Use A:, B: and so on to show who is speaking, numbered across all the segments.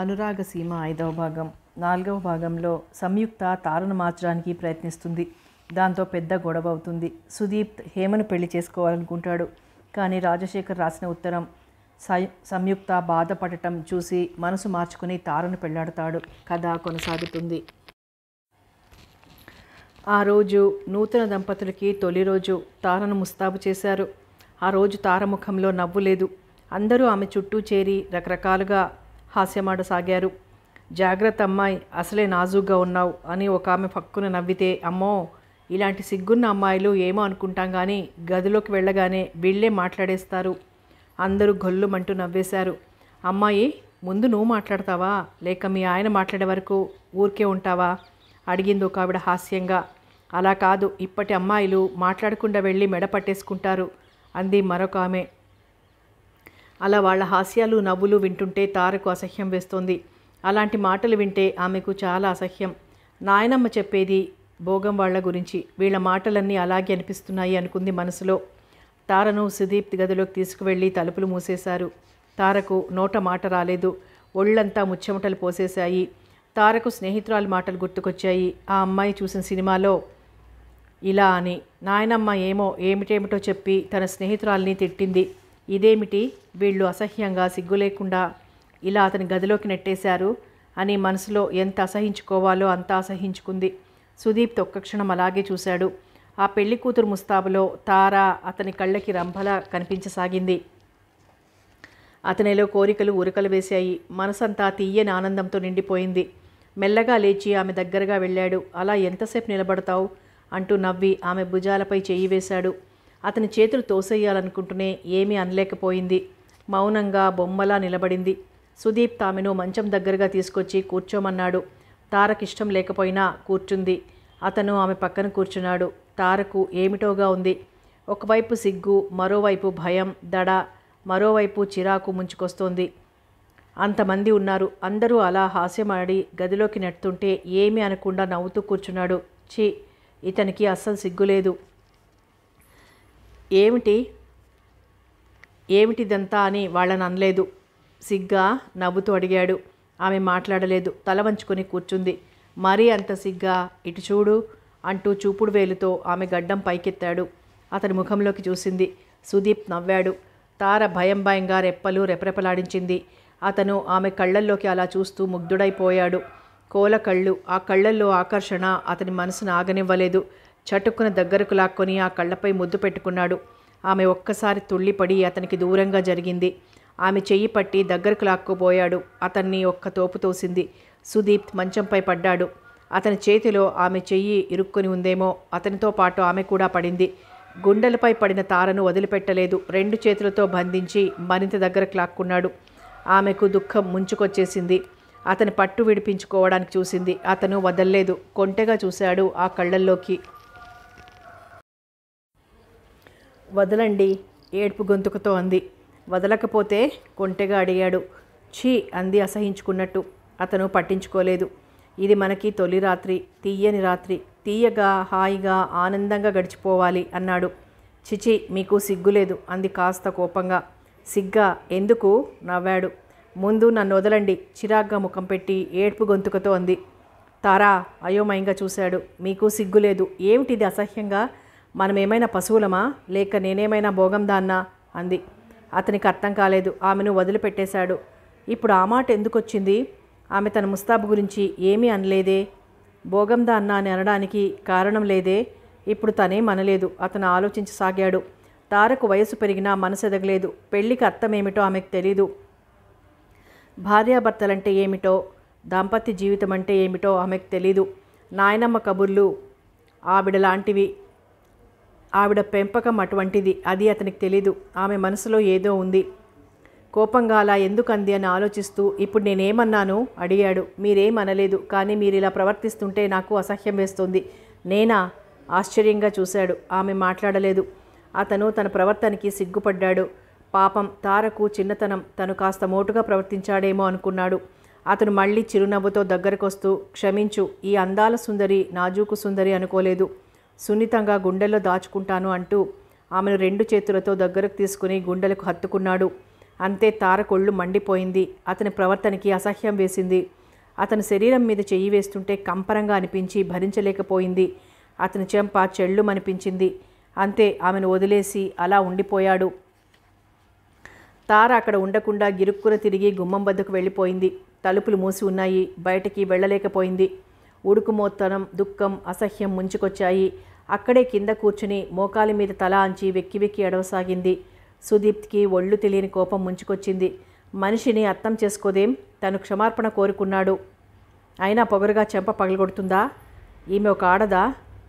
A: అనురాగసీమ ఐదవ భాగం నాలుగవ భాగంలో సంయుక్త తారను మార్చడానికి ప్రయత్నిస్తుంది దాంతో పెద్ద గొడవ అవుతుంది సుదీప్ హేమను పెళ్లి చేసుకోవాలనుకుంటాడు కానీ రాజశేఖర్ రాసిన ఉత్తరం సంయుక్త బాధపడటం చూసి మనసు మార్చుకుని తారను పెళ్లాడతాడు కథ కొనసాగుతుంది ఆ రోజు నూతన దంపతులకి తొలి రోజు తారను ముస్తాబు చేశారు ఆ రోజు తారముఖంలో నవ్వు లేదు అందరూ ఆమె చుట్టూ చేరి రకరకాలుగా హాస్యమాడసాగారు జాగ్రత్త అమ్మాయి అసలే నాజుగ్గా ఉన్నావు అని ఒక ఆమె పక్కున నవ్వితే అమ్మో ఇలాంటి సిగ్గున్న అమ్మాయిలు ఏమో అనుకుంటాం కానీ గదిలోకి వెళ్ళగానే వీళ్ళే మాట్లాడేస్తారు అందరూ గొల్లుమంటూ నవ్వేశారు అమ్మాయి ముందు నువ్వు మాట్లాడతావా లేక మీ ఆయన మాట్లాడే వరకు ఊరికే ఉంటావా అడిగింది ఒక ఆవిడ హాస్యంగా అలా కాదు ఇప్పటి అమ్మాయిలు మాట్లాడకుండా వెళ్ళి మెడ పట్టేసుకుంటారు అంది మరొక ఆమె అలా వాళ్ళ హాస్యాలు నవ్వులు వింటుంటే తారకు అసహ్యం వేస్తోంది అలాంటి మాటలు వింటే ఆమెకు చాలా అసహ్యం నాయనమ్మ చెప్పేది భోగం వాళ్ల గురించి వీళ్ళ మాటలన్నీ అలాగే అనిపిస్తున్నాయి అనుకుంది మనసులో తారను సుదీప్ గదిలోకి తీసుకువెళ్ళి తలుపులు మూసేశారు తారకు నోట మాట రాలేదు ఒళ్ళంతా ముచ్చమటలు పోసేశాయి తారకు స్నేహితురాలు మాటలు గుర్తుకొచ్చాయి ఆ అమ్మాయి చూసిన సినిమాలో ఇలా అని నాయనమ్మ ఏమో ఏమిటేమిటో చెప్పి తన స్నేహితురాల్ని తిట్టింది ఇదేమిటి వీళ్ళు అసహ్యంగా సిగ్గు లేకుండా ఇలా అతని గదిలోకి నెట్టేశారు అని మనసులో ఎంత అసహించుకోవాలో అంత అసహించుకుంది సుదీప్ ఒక్క క్షణం అలాగే చూశాడు ఆ పెళ్లి కూతురు ముస్తాబులో తార అతని కళ్ళకి రంభలా కనిపించసాగింది అతనిలో కోరికలు ఉరకలు వేశాయి మనసంతా తీయని ఆనందంతో నిండిపోయింది మెల్లగా లేచి ఆమె దగ్గరగా వెళ్ళాడు అలా ఎంతసేపు నిలబడతావు అంటూ నవ్వి ఆమె భుజాలపై చెయ్యి వేశాడు అతని చేతులు తోసేయాలనుకుంటూనే ఏమీ అనలేకపోయింది మౌనంగా బొమ్మలా నిలబడింది సుదీప్ తామెను మంచం దగ్గరగా తీసుకొచ్చి కూర్చోమన్నాడు తారకు ఇష్టం లేకపోయినా కూర్చుంది అతను ఆమె పక్కన కూర్చున్నాడు తారకు ఏమిటోగా ఉంది ఒకవైపు సిగ్గు మరోవైపు భయం దడ మరోవైపు చిరాకు ముంచుకొస్తోంది అంతమంది ఉన్నారు అందరూ అలా హాస్యమాడి గదిలోకి నెడుతుంటే ఏమీ అనకుండా నవ్వుతూ కూర్చున్నాడు చి ఇతనికి అస్సలు సిగ్గులేదు ఏమిటి ఏమిటిదంతా అని వాళ్ళని అనలేదు సిగ్గా నవ్వుతూ అడిగాడు ఆమె మాట్లాడలేదు తల వంచుకొని కూర్చుంది మరీ అంత సిగ్గా ఇటు చూడు అంటూ చూపుడు వేలుతో ఆమె గడ్డం పైకెత్తాడు అతని ముఖంలోకి చూసింది సుదీప్ నవ్వాడు తార భయం భయంగా రెప్పలు రెపరెపలాడించింది అతను ఆమె కళ్ళల్లోకి అలా చూస్తూ ముగ్ధుడైపోయాడు కోల కళ్ళు ఆ కళ్ళల్లో ఆకర్షణ అతని మనసును ఆగనివ్వలేదు చటుక్కున దగ్గరకు లాక్కొని ఆ కళ్ళపై ముద్దు పెట్టుకున్నాడు ఆమె ఒక్కసారి తుళ్ళిపడి అతనికి దూరంగా జరిగింది ఆమె చెయ్యి పట్టి దగ్గరకు లాక్కుపోయాడు అతన్ని ఒక్క తోపు తోసింది సుదీప్ మంచంపై పడ్డాడు అతని చేతిలో ఆమె చెయ్యి ఇరుక్కుని ఉందేమో అతనితో పాటు ఆమె కూడా పడింది గుండెలపై పడిన తారను వదిలిపెట్టలేదు రెండు చేతులతో బంధించి మరింత దగ్గరకు లాక్కున్నాడు ఆమెకు దుఃఖం ముంచుకొచ్చేసింది అతని పట్టు విడిపించుకోవడానికి చూసింది అతను వదల్లేదు కొంటెగా చూశాడు ఆ కళ్ళల్లోకి వదలండి ఏడుపు గొంతుకుతో అంది వదలకపోతే కొంటెగా అడిగాడు ఛీ అంది అసహించుకున్నట్టు అతను పట్టించుకోలేదు ఇది మనకి తొలి రాత్రి తీయని రాత్రి తీయగా హాయిగా ఆనందంగా గడిచిపోవాలి అన్నాడు చిచి మీకు సిగ్గులేదు అంది కాస్త కోపంగా సిగ్గా ఎందుకు నవ్వాడు ముందు నన్ను వదలండి చిరాగ్గా ముఖం పెట్టి ఏడ్పు గొంతుకతో అంది తారా అయోమయంగా చూశాడు మీకు సిగ్గులేదు ఏమిటిది అసహ్యంగా మనం ఏమైనా పశువులమా లేక నేనేమైనా భోగం దాన్నా అంది అతనికి అర్థం కాలేదు ఆమెను వదిలిపెట్టేశాడు ఇప్పుడు ఆ మాట ఎందుకొచ్చింది ఆమె తన ముస్తాబు గురించి ఏమీ అనలేదే భోగం దాన్నా అని అనడానికి కారణం లేదే ఇప్పుడు తనేం అనలేదు అతను ఆలోచించసాగాడు తారకు వయసు పెరిగినా మనసు ఎదగలేదు పెళ్లికి అర్థమేమిటో ఆమెకు తెలీదు భార్యాభర్తలంటే ఏమిటో దాంపత్య జీవితం అంటే ఏమిటో ఆమెకు తెలీదు నాయనమ్మ కబుర్లు ఆవిడ లాంటివి ఆవిడ పెంపకం అటువంటిది అది అతనికి తెలీదు ఆమె మనసులో ఏదో ఉంది కోపంగా అలా ఎందుకు అంది అని ఆలోచిస్తూ ఇప్పుడు నేనేమన్నాను అడిగాడు మీరేం అనలేదు కానీ మీరు ఇలా ప్రవర్తిస్తుంటే నాకు అసహ్యం వేస్తుంది నేనా ఆశ్చర్యంగా చూశాడు ఆమె మాట్లాడలేదు అతను తన ప్రవర్తనకి సిగ్గుపడ్డాడు పాపం తారకు చిన్నతనం తను కాస్త మోటుగా ప్రవర్తించాడేమో అనుకున్నాడు అతను మళ్ళీ చిరునవ్వుతో దగ్గరకొస్తూ క్షమించు ఈ అందాల సుందరి నాజూకు సుందరి అనుకోలేదు సున్నితంగా గుండెల్లో దాచుకుంటాను అంటూ ఆమెను రెండు చేతులతో దగ్గరకు తీసుకుని గుండెలకు హత్తుకున్నాడు అంతే తారకొళ్ళు మండిపోయింది అతని ప్రవర్తనకి అసహ్యం వేసింది అతని శరీరం మీద చెయ్యి వేస్తుంటే కంపరంగా అనిపించి భరించలేకపోయింది అతని చెంప చెళ్ళుమనిపించింది అంతే ఆమెను వదిలేసి అలా ఉండిపోయాడు తార అక్కడ ఉండకుండా గిరుక్కున తిరిగి గుమ్మం వద్దకు వెళ్ళిపోయింది తలుపులు మూసి ఉన్నాయి బయటికి వెళ్ళలేకపోయింది ఉడుకుమోత్తనం దుఃఖం అసహ్యం ముంచుకొచ్చాయి అక్కడే కింద కూర్చుని మోకాలి మీద తల అంచి వెక్కి వెక్కి ఎడవసాగింది సుదీప్కి ఒళ్ళు తెలియని కోపం ముంచుకొచ్చింది మనిషిని అర్థం చేసుకోదేం తను క్షమార్పణ కోరుకున్నాడు అయినా పొగరుగా చెంప పగలగొడుతుందా ఈమె ఒక ఆడదా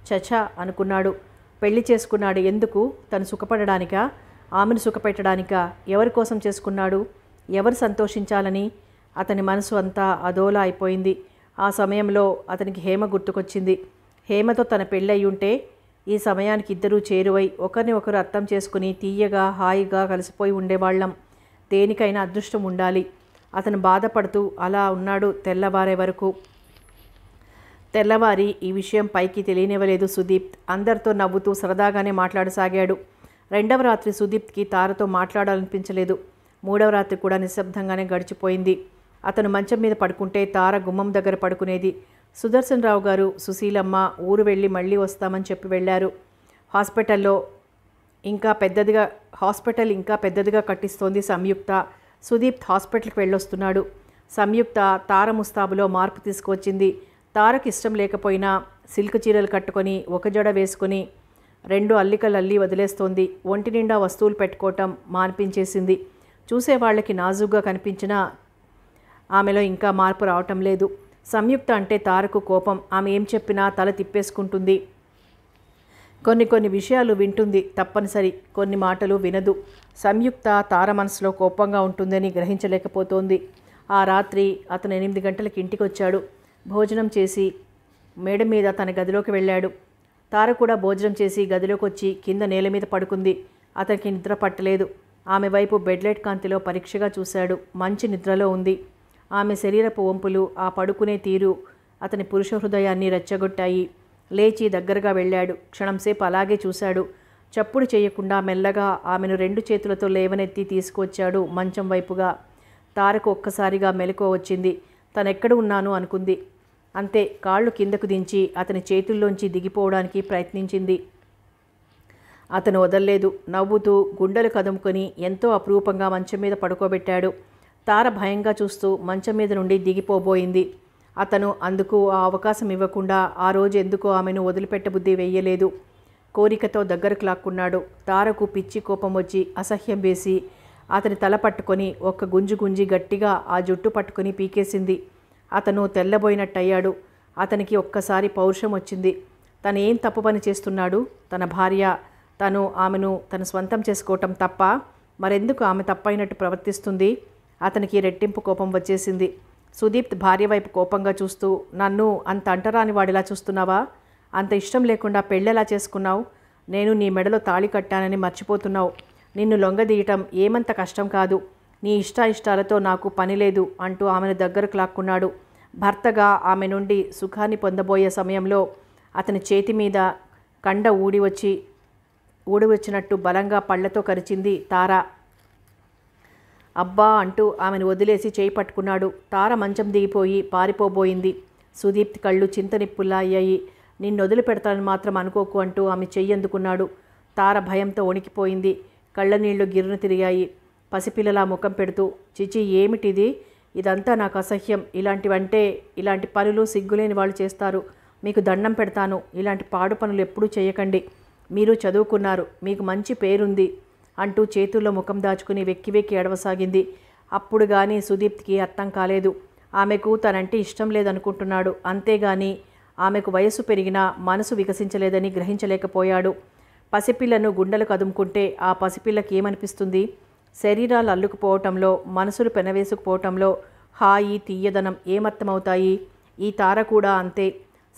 A: చచా అనుకున్నాడు పెళ్లి చేసుకున్నాడు ఎందుకు తను సుఖపడడానికా ఆమెను సుఖపెట్టడానిక ఎవరి కోసం చేసుకున్నాడు ఎవరు సంతోషించాలని అతని మనసు అంతా అదోలా అయిపోయింది ఆ సమయంలో అతనికి హేమ గుర్తుకొచ్చింది హేమతో తన పెళ్ళయి ఉంటే ఈ సమయానికి ఇద్దరూ చేరువై ఒకరిని ఒకరు అర్థం చేసుకుని తీయగా హాయిగా కలిసిపోయి ఉండేవాళ్ళం దేనికైనా అదృష్టం ఉండాలి అతను బాధపడుతూ అలా ఉన్నాడు తెల్లవారే వరకు తెల్లవారి ఈ విషయం పైకి తెలియనివ్వలేదు సుదీప్ అందరితో నవ్వుతూ సరదాగానే మాట్లాడసాగాడు రెండవ రాత్రి సుదీప్కి తారతో మాట్లాడాలనిపించలేదు మూడవ రాత్రి కూడా నిశ్శబ్దంగానే గడిచిపోయింది అతను మంచం మీద పడుకుంటే తార గుమ్మం దగ్గర పడుకునేది సుదర్శన్ రావు గారు సుశీలమ్మ ఊరు వెళ్ళి మళ్ళీ వస్తామని చెప్పి వెళ్ళారు హాస్పిటల్లో ఇంకా పెద్దదిగా హాస్పిటల్ ఇంకా పెద్దదిగా కట్టిస్తోంది సంయుక్త సుదీప్ హాస్పిటల్కి వెళ్ళొస్తున్నాడు సంయుక్త తార ముస్తాబులో మార్పు తీసుకొచ్చింది తారకు ఇష్టం లేకపోయినా సిల్క్ చీరలు కట్టుకొని ఒక జడ వేసుకొని రెండు అల్లికలు అల్లి వదిలేస్తోంది ఒంటి నిండా వస్తువులు పెట్టుకోవటం మాన్పించేసింది చూసే వాళ్ళకి నాజుగ్గా కనిపించినా ఆమెలో ఇంకా మార్పు రావటం లేదు సంయుక్త అంటే తారకు కోపం ఆమె ఏం చెప్పినా తల తిప్పేసుకుంటుంది కొన్ని కొన్ని విషయాలు వింటుంది తప్పనిసరి కొన్ని మాటలు వినదు సంయుక్త తార మనసులో కోపంగా ఉంటుందని గ్రహించలేకపోతోంది ఆ రాత్రి అతను ఎనిమిది గంటలకు ఇంటికి వచ్చాడు భోజనం చేసి మేడ మీద తన గదిలోకి వెళ్ళాడు తార కూడా భోజనం చేసి గదిలోకి వచ్చి కింద నేల మీద పడుకుంది అతనికి నిద్ర పట్టలేదు ఆమె వైపు బెడ్లైట్ కాంతిలో పరీక్షగా చూశాడు మంచి నిద్రలో ఉంది ఆమె శరీరపు వంపులు ఆ పడుకునే తీరు అతని పురుష హృదయాన్ని రెచ్చగొట్టాయి లేచి దగ్గరగా వెళ్ళాడు క్షణంసేపు అలాగే చూశాడు చప్పుడు చేయకుండా మెల్లగా ఆమెను రెండు చేతులతో లేవనెత్తి తీసుకొచ్చాడు మంచం వైపుగా తారకు ఒక్కసారిగా మెలకువ వచ్చింది తనెక్కడ ఉన్నాను అనుకుంది అంతే కాళ్ళు కిందకు దించి అతని చేతుల్లోంచి దిగిపోవడానికి ప్రయత్నించింది అతను వదల్లేదు నవ్వుతూ గుండెలు కదుముకొని ఎంతో అపురూపంగా మంచం మీద పడుకోబెట్టాడు తార భయంగా చూస్తూ మంచం మీద నుండి దిగిపోబోయింది అతను అందుకు ఆ అవకాశం ఇవ్వకుండా ఆ రోజు ఎందుకో ఆమెను వదిలిపెట్టబుద్ధి వెయ్యలేదు కోరికతో దగ్గరకు లాక్కున్నాడు తారకు పిచ్చి కోపం వచ్చి అసహ్యం వేసి అతని తల పట్టుకొని ఒక్క గుంజు గుంజి గట్టిగా ఆ జుట్టు పట్టుకొని పీకేసింది అతను తెల్లబోయినట్టయ్యాడు అతనికి ఒక్కసారి పౌరుషం వచ్చింది తను ఏం తప్పు పని చేస్తున్నాడు తన భార్య తను ఆమెను తను స్వంతం చేసుకోవటం తప్ప మరెందుకు ఆమె తప్పైనట్టు ప్రవర్తిస్తుంది అతనికి రెట్టింపు కోపం వచ్చేసింది సుదీప్ భార్య వైపు కోపంగా చూస్తూ నన్ను అంత అంటరాని వాడిలా చూస్తున్నావా అంత ఇష్టం లేకుండా పెళ్ళెలా చేసుకున్నావు నేను నీ మెడలో తాళి కట్టానని మర్చిపోతున్నావు నిన్ను లొంగదీయటం ఏమంత కష్టం కాదు నీ ఇష్టాయిష్టాలతో నాకు పని లేదు అంటూ ఆమెను దగ్గరకు లాక్కున్నాడు భర్తగా ఆమె నుండి సుఖాన్ని పొందబోయే సమయంలో అతని చేతి మీద కండ ఊడి వచ్చి ఊడి వచ్చినట్టు బలంగా పళ్లతో కరిచింది తారా అబ్బా అంటూ ఆమెను వదిలేసి చేయి పట్టుకున్నాడు తార మంచం దిగిపోయి పారిపోబోయింది సుదీప్ కళ్ళు చింతనిప్పుల్లా అయ్యాయి నిన్ను వదిలిపెడతానని మాత్రం అనుకోకు అంటూ ఆమె చెయ్యందుకున్నాడు తార భయంతో వణికిపోయింది కళ్ళ నీళ్లు గిర్రును తిరిగాయి పసిపిల్లలా ముఖం పెడుతూ చిచి ఏమిటిది ఇదంతా నాకు అసహ్యం ఇలాంటివంటే ఇలాంటి పనులు సిగ్గులేని వాళ్ళు చేస్తారు మీకు దండం పెడతాను ఇలాంటి పాడు పనులు ఎప్పుడూ చేయకండి మీరు చదువుకున్నారు మీకు మంచి పేరుంది అంటూ చేతుల్లో ముఖం దాచుకుని వెక్కి వెక్కి ఏడవసాగింది అప్పుడు కానీ సుదీప్కి అర్థం కాలేదు ఆమెకు తనంటే ఇష్టం లేదనుకుంటున్నాడు అంతేగాని ఆమెకు వయస్సు పెరిగినా మనసు వికసించలేదని గ్రహించలేకపోయాడు పసిపిల్లను గుండెలు కదుముకుంటే ఆ పసిపిల్లకి ఏమనిపిస్తుంది శరీరాలు అల్లుకుపోవటంలో మనసులు పెనవేసుకుపోవటంలో హాయి తీయదనం ఏమర్థమవుతాయి ఈ తార కూడా అంతే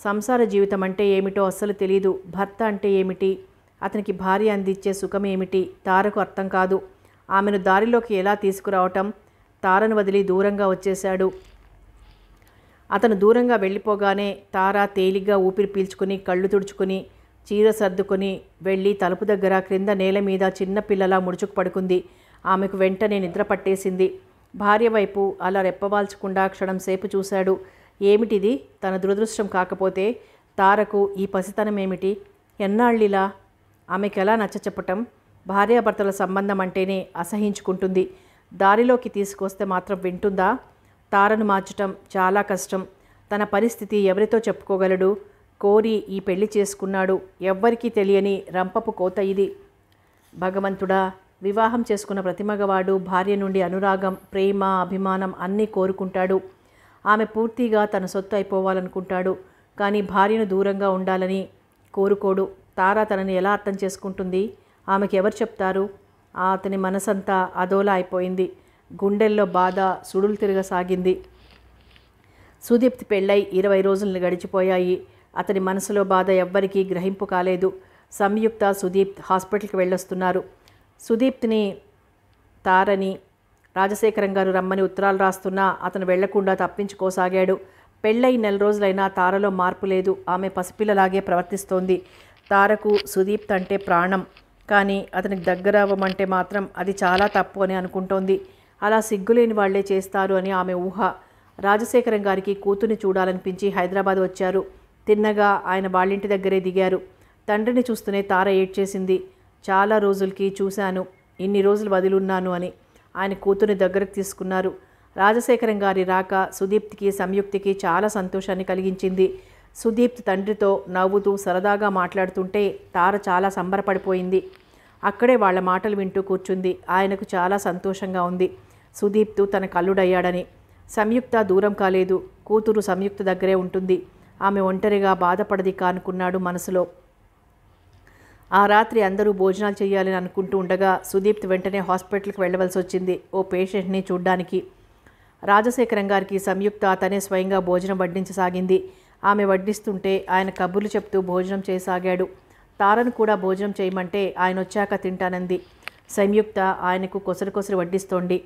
A: సంసార జీవితం అంటే ఏమిటో అస్సలు తెలియదు భర్త అంటే ఏమిటి అతనికి భార్య అందించే సుఖమేమిటి తారకు అర్థం కాదు ఆమెను దారిలోకి ఎలా తీసుకురావటం తారను వదిలి దూరంగా వచ్చేశాడు అతను దూరంగా వెళ్ళిపోగానే తార తేలిగ్గా ఊపిరి పీల్చుకుని కళ్ళు తుడుచుకుని చీర సర్దుకొని వెళ్ళి తలుపు దగ్గర క్రింద నేల మీద చిన్నపిల్లలా ముడుచుకు పడుకుంది ఆమెకు వెంటనే నిద్ర పట్టేసింది భార్య వైపు అలా రెప్పవాల్చకుండా క్షణం సేపు చూశాడు ఏమిటిది తన దురదృష్టం కాకపోతే తారకు ఈ పసితనమేమిటి ఎన్నాళ్ళిలా ఆమెకు ఎలా నచ్చచెప్పటం భార్యాభర్తల సంబంధం అంటేనే అసహించుకుంటుంది దారిలోకి తీసుకొస్తే మాత్రం వింటుందా తారను మార్చటం చాలా కష్టం తన పరిస్థితి ఎవరితో చెప్పుకోగలడు కోరి ఈ పెళ్లి చేసుకున్నాడు ఎవ్వరికీ తెలియని రంపపు కోత ఇది భగవంతుడా వివాహం చేసుకున్న ప్రతిమగవాడు భార్య నుండి అనురాగం ప్రేమ అభిమానం అన్నీ కోరుకుంటాడు ఆమె పూర్తిగా తన సొత్తు అయిపోవాలనుకుంటాడు కానీ భార్యను దూరంగా ఉండాలని కోరుకోడు తారా తనని ఎలా అర్థం చేసుకుంటుంది ఆమెకి ఎవరు చెప్తారు అతని మనసంతా అదోలా అయిపోయింది గుండెల్లో బాధ సుడులు తిరగసాగింది సుదీప్ పెళ్ళై ఇరవై రోజులు గడిచిపోయాయి అతని మనసులో బాధ ఎవ్వరికీ గ్రహింపు కాలేదు సంయుక్త సుదీప్ హాస్పిటల్కి వెళ్ళొస్తున్నారు సుదీప్ని తారని రాజశేఖరం గారు రమ్మని ఉత్తరాలు రాస్తున్నా అతను వెళ్లకుండా తప్పించుకోసాగాడు పెళ్ళై నెల రోజులైనా తారలో మార్పు లేదు ఆమె పసిపిల్లలాగే ప్రవర్తిస్తోంది తారకు సుదీప్ అంటే ప్రాణం కానీ అతనికి దగ్గర అవ్వమంటే మాత్రం అది చాలా తప్పు అని అనుకుంటోంది అలా సిగ్గులేని వాళ్లే చేస్తారు అని ఆమె ఊహ రాజశేఖరం గారికి కూతుర్ని చూడాలనిపించి హైదరాబాద్ వచ్చారు తిన్నగా ఆయన వాళ్ళింటి దగ్గరే దిగారు తండ్రిని చూస్తూనే తార ఏడ్చేసింది చాలా రోజులకి చూశాను ఇన్ని రోజులు వదిలున్నాను అని ఆయన కూతుర్ని దగ్గరకు తీసుకున్నారు రాజశేఖరం గారి రాక సుదీప్తికి సంయుక్తికి చాలా సంతోషాన్ని కలిగించింది సుదీప్ తండ్రితో నవ్వుతూ సరదాగా మాట్లాడుతుంటే తార చాలా సంబరపడిపోయింది అక్కడే వాళ్ళ మాటలు వింటూ కూర్చుంది ఆయనకు చాలా సంతోషంగా ఉంది సుదీప్తు తన కల్లుడయ్యాడని సంయుక్త దూరం కాలేదు కూతురు సంయుక్త దగ్గరే ఉంటుంది ఆమె ఒంటరిగా బాధపడది కానుకున్నాడు మనసులో ఆ రాత్రి అందరూ భోజనాలు చేయాలని అనుకుంటూ ఉండగా సుదీప్ వెంటనే హాస్పిటల్కి వెళ్ళవలసి వచ్చింది ఓ పేషెంట్ని చూడ్డానికి రాజశేఖరం గారికి సంయుక్త తనే స్వయంగా భోజనం వడ్డించసాగింది ఆమె వడ్డిస్తుంటే ఆయన కబుర్లు చెప్తూ భోజనం చేయసాగాడు తారను కూడా భోజనం చేయమంటే ఆయన వచ్చాక తింటానంది సంయుక్త ఆయనకు కొసరు కొసరు వడ్డిస్తోంది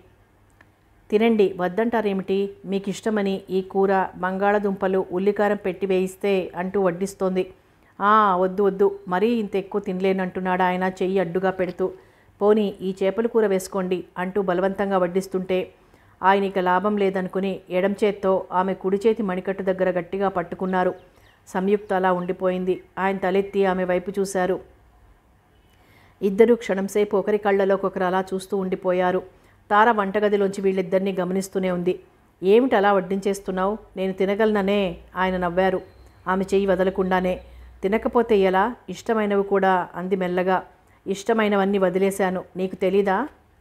A: తినండి వద్దంటారేమిటి మీకు ఇష్టమని ఈ కూర బంగాళదుంపలు ఉల్లికారం పెట్టి వేయిస్తే అంటూ వడ్డిస్తోంది వద్దు వద్దు మరీ ఇంత ఎక్కువ తినలేనంటున్నాడు ఆయన చెయ్యి అడ్డుగా పెడుతూ పోనీ ఈ చేపల కూర వేసుకోండి అంటూ బలవంతంగా వడ్డిస్తుంటే ఆయన ఇక లాభం లేదనుకుని ఎడం చేత్తో ఆమె కుడి చేతి మణికట్టు దగ్గర గట్టిగా పట్టుకున్నారు సంయుక్త అలా ఉండిపోయింది ఆయన తలెత్తి ఆమె వైపు చూశారు ఇద్దరూ క్షణంసేపు ఒకరి కళ్ళలోకి ఒకరు అలా చూస్తూ ఉండిపోయారు తార వంటగదిలోంచి వీళ్ళిద్దరినీ గమనిస్తూనే ఉంది ఏమిటి అలా వడ్డించేస్తున్నావు నేను తినగలననే ఆయన నవ్వారు ఆమె చెయ్యి వదలకుండానే తినకపోతే ఎలా ఇష్టమైనవి కూడా అంది మెల్లగా ఇష్టమైనవన్నీ వదిలేశాను నీకు తెలీదా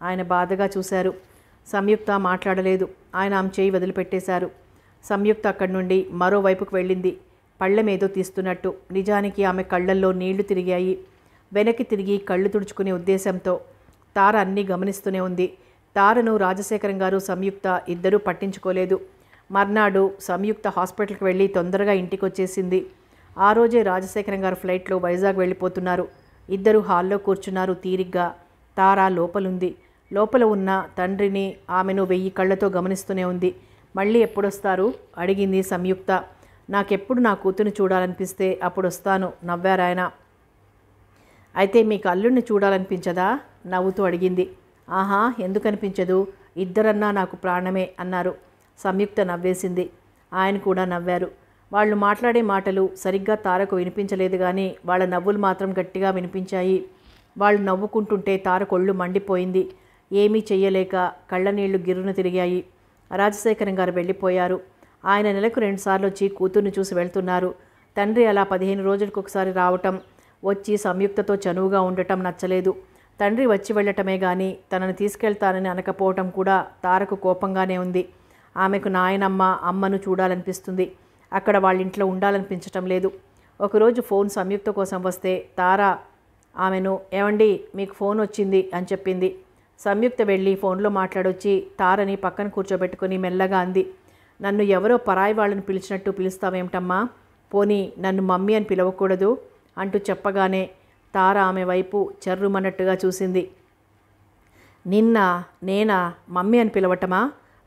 A: ఆయన బాధగా చూశారు సంయుక్త మాట్లాడలేదు ఆయన ఆమె చేయి వదిలిపెట్టేశారు సంయుక్త అక్కడి నుండి మరోవైపుకు వెళ్ళింది పళ్ళమేదో తీస్తున్నట్టు నిజానికి ఆమె కళ్ళల్లో నీళ్లు తిరిగాయి వెనక్కి తిరిగి కళ్ళు తుడుచుకునే ఉద్దేశంతో తార అన్నీ గమనిస్తూనే ఉంది తారను రాజశేఖరం గారు సంయుక్త ఇద్దరూ పట్టించుకోలేదు మర్నాడు సంయుక్త హాస్పిటల్కి వెళ్ళి తొందరగా ఇంటికి వచ్చేసింది ఆ రోజే రాజశేఖరం గారు ఫ్లైట్లో వైజాగ్ వెళ్ళిపోతున్నారు ఇద్దరు హాల్లో కూర్చున్నారు తీరిగ్గా తార లోపలుంది లోపల ఉన్న తండ్రిని ఆమెను వెయ్యి కళ్ళతో గమనిస్తూనే ఉంది మళ్ళీ ఎప్పుడొస్తారు అడిగింది సంయుక్త నాకెప్పుడు నా కూతురు చూడాలనిపిస్తే అప్పుడు వస్తాను నవ్వారాయన అయితే మీకు అల్లుడిని చూడాలనిపించదా నవ్వుతూ అడిగింది ఆహా ఎందుకనిపించదు ఇద్దరన్నా నాకు ప్రాణమే అన్నారు సంయుక్త నవ్వేసింది ఆయన కూడా నవ్వారు వాళ్ళు మాట్లాడే మాటలు సరిగ్గా తారకు వినిపించలేదు కానీ వాళ్ళ నవ్వులు మాత్రం గట్టిగా వినిపించాయి వాళ్ళు నవ్వుకుంటుంటే తారకొళ్ళు మండిపోయింది ఏమీ చెయ్యలేక నీళ్లు గిర్రున తిరిగాయి రాజశేఖరం గారు వెళ్ళిపోయారు ఆయన నెలకు రెండుసార్లు వచ్చి కూతుర్ని చూసి వెళ్తున్నారు తండ్రి అలా పదిహేను రోజులకు ఒకసారి రావటం వచ్చి సంయుక్తతో చనువుగా ఉండటం నచ్చలేదు తండ్రి వచ్చి వెళ్ళటమే కానీ తనని తీసుకెళ్తానని అనకపోవటం కూడా తారకు కోపంగానే ఉంది ఆమెకు నాయనమ్మ అమ్మను చూడాలనిపిస్తుంది అక్కడ వాళ్ళింట్లో ఉండాలనిపించటం లేదు ఒకరోజు ఫోన్ సంయుక్త కోసం వస్తే తార ఆమెను ఏమండి మీకు ఫోన్ వచ్చింది అని చెప్పింది సంయుక్త వెళ్ళి ఫోన్లో మాట్లాడొచ్చి తారని పక్కన కూర్చోబెట్టుకుని మెల్లగా అంది నన్ను ఎవరో పరాయి వాళ్ళని పిలిచినట్టు పిలుస్తావేమిటమ్మా పోనీ నన్ను మమ్మీ అని పిలవకూడదు అంటూ చెప్పగానే తార ఆమె వైపు చర్రుమన్నట్టుగా చూసింది నిన్న నేనా మమ్మీ అని పిలవటమా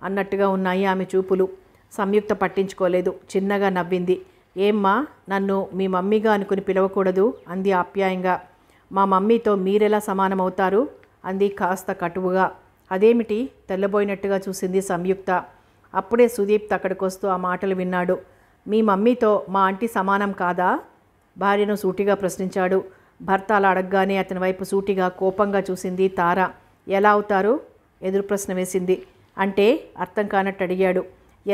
A: అన్నట్టుగా ఉన్నాయి ఆమె చూపులు సంయుక్త పట్టించుకోలేదు చిన్నగా నవ్వింది ఏమ్మా నన్ను మీ మమ్మీగా అనుకుని పిలవకూడదు అంది ఆప్యాయంగా మా మమ్మీతో మీరెలా సమానమవుతారు అంది కాస్త కటువుగా అదేమిటి తెల్లబోయినట్టుగా చూసింది సంయుక్త అప్పుడే సుదీప్ అక్కడికొస్తూ ఆ మాటలు విన్నాడు మీ మమ్మీతో మా ఆంటీ సమానం కాదా భార్యను సూటిగా ప్రశ్నించాడు భర్త అలా అడగగానే అతని వైపు సూటిగా కోపంగా చూసింది తార ఎలా అవుతారు ఎదురు ప్రశ్న వేసింది అంటే అర్థం కానట్టు అడిగాడు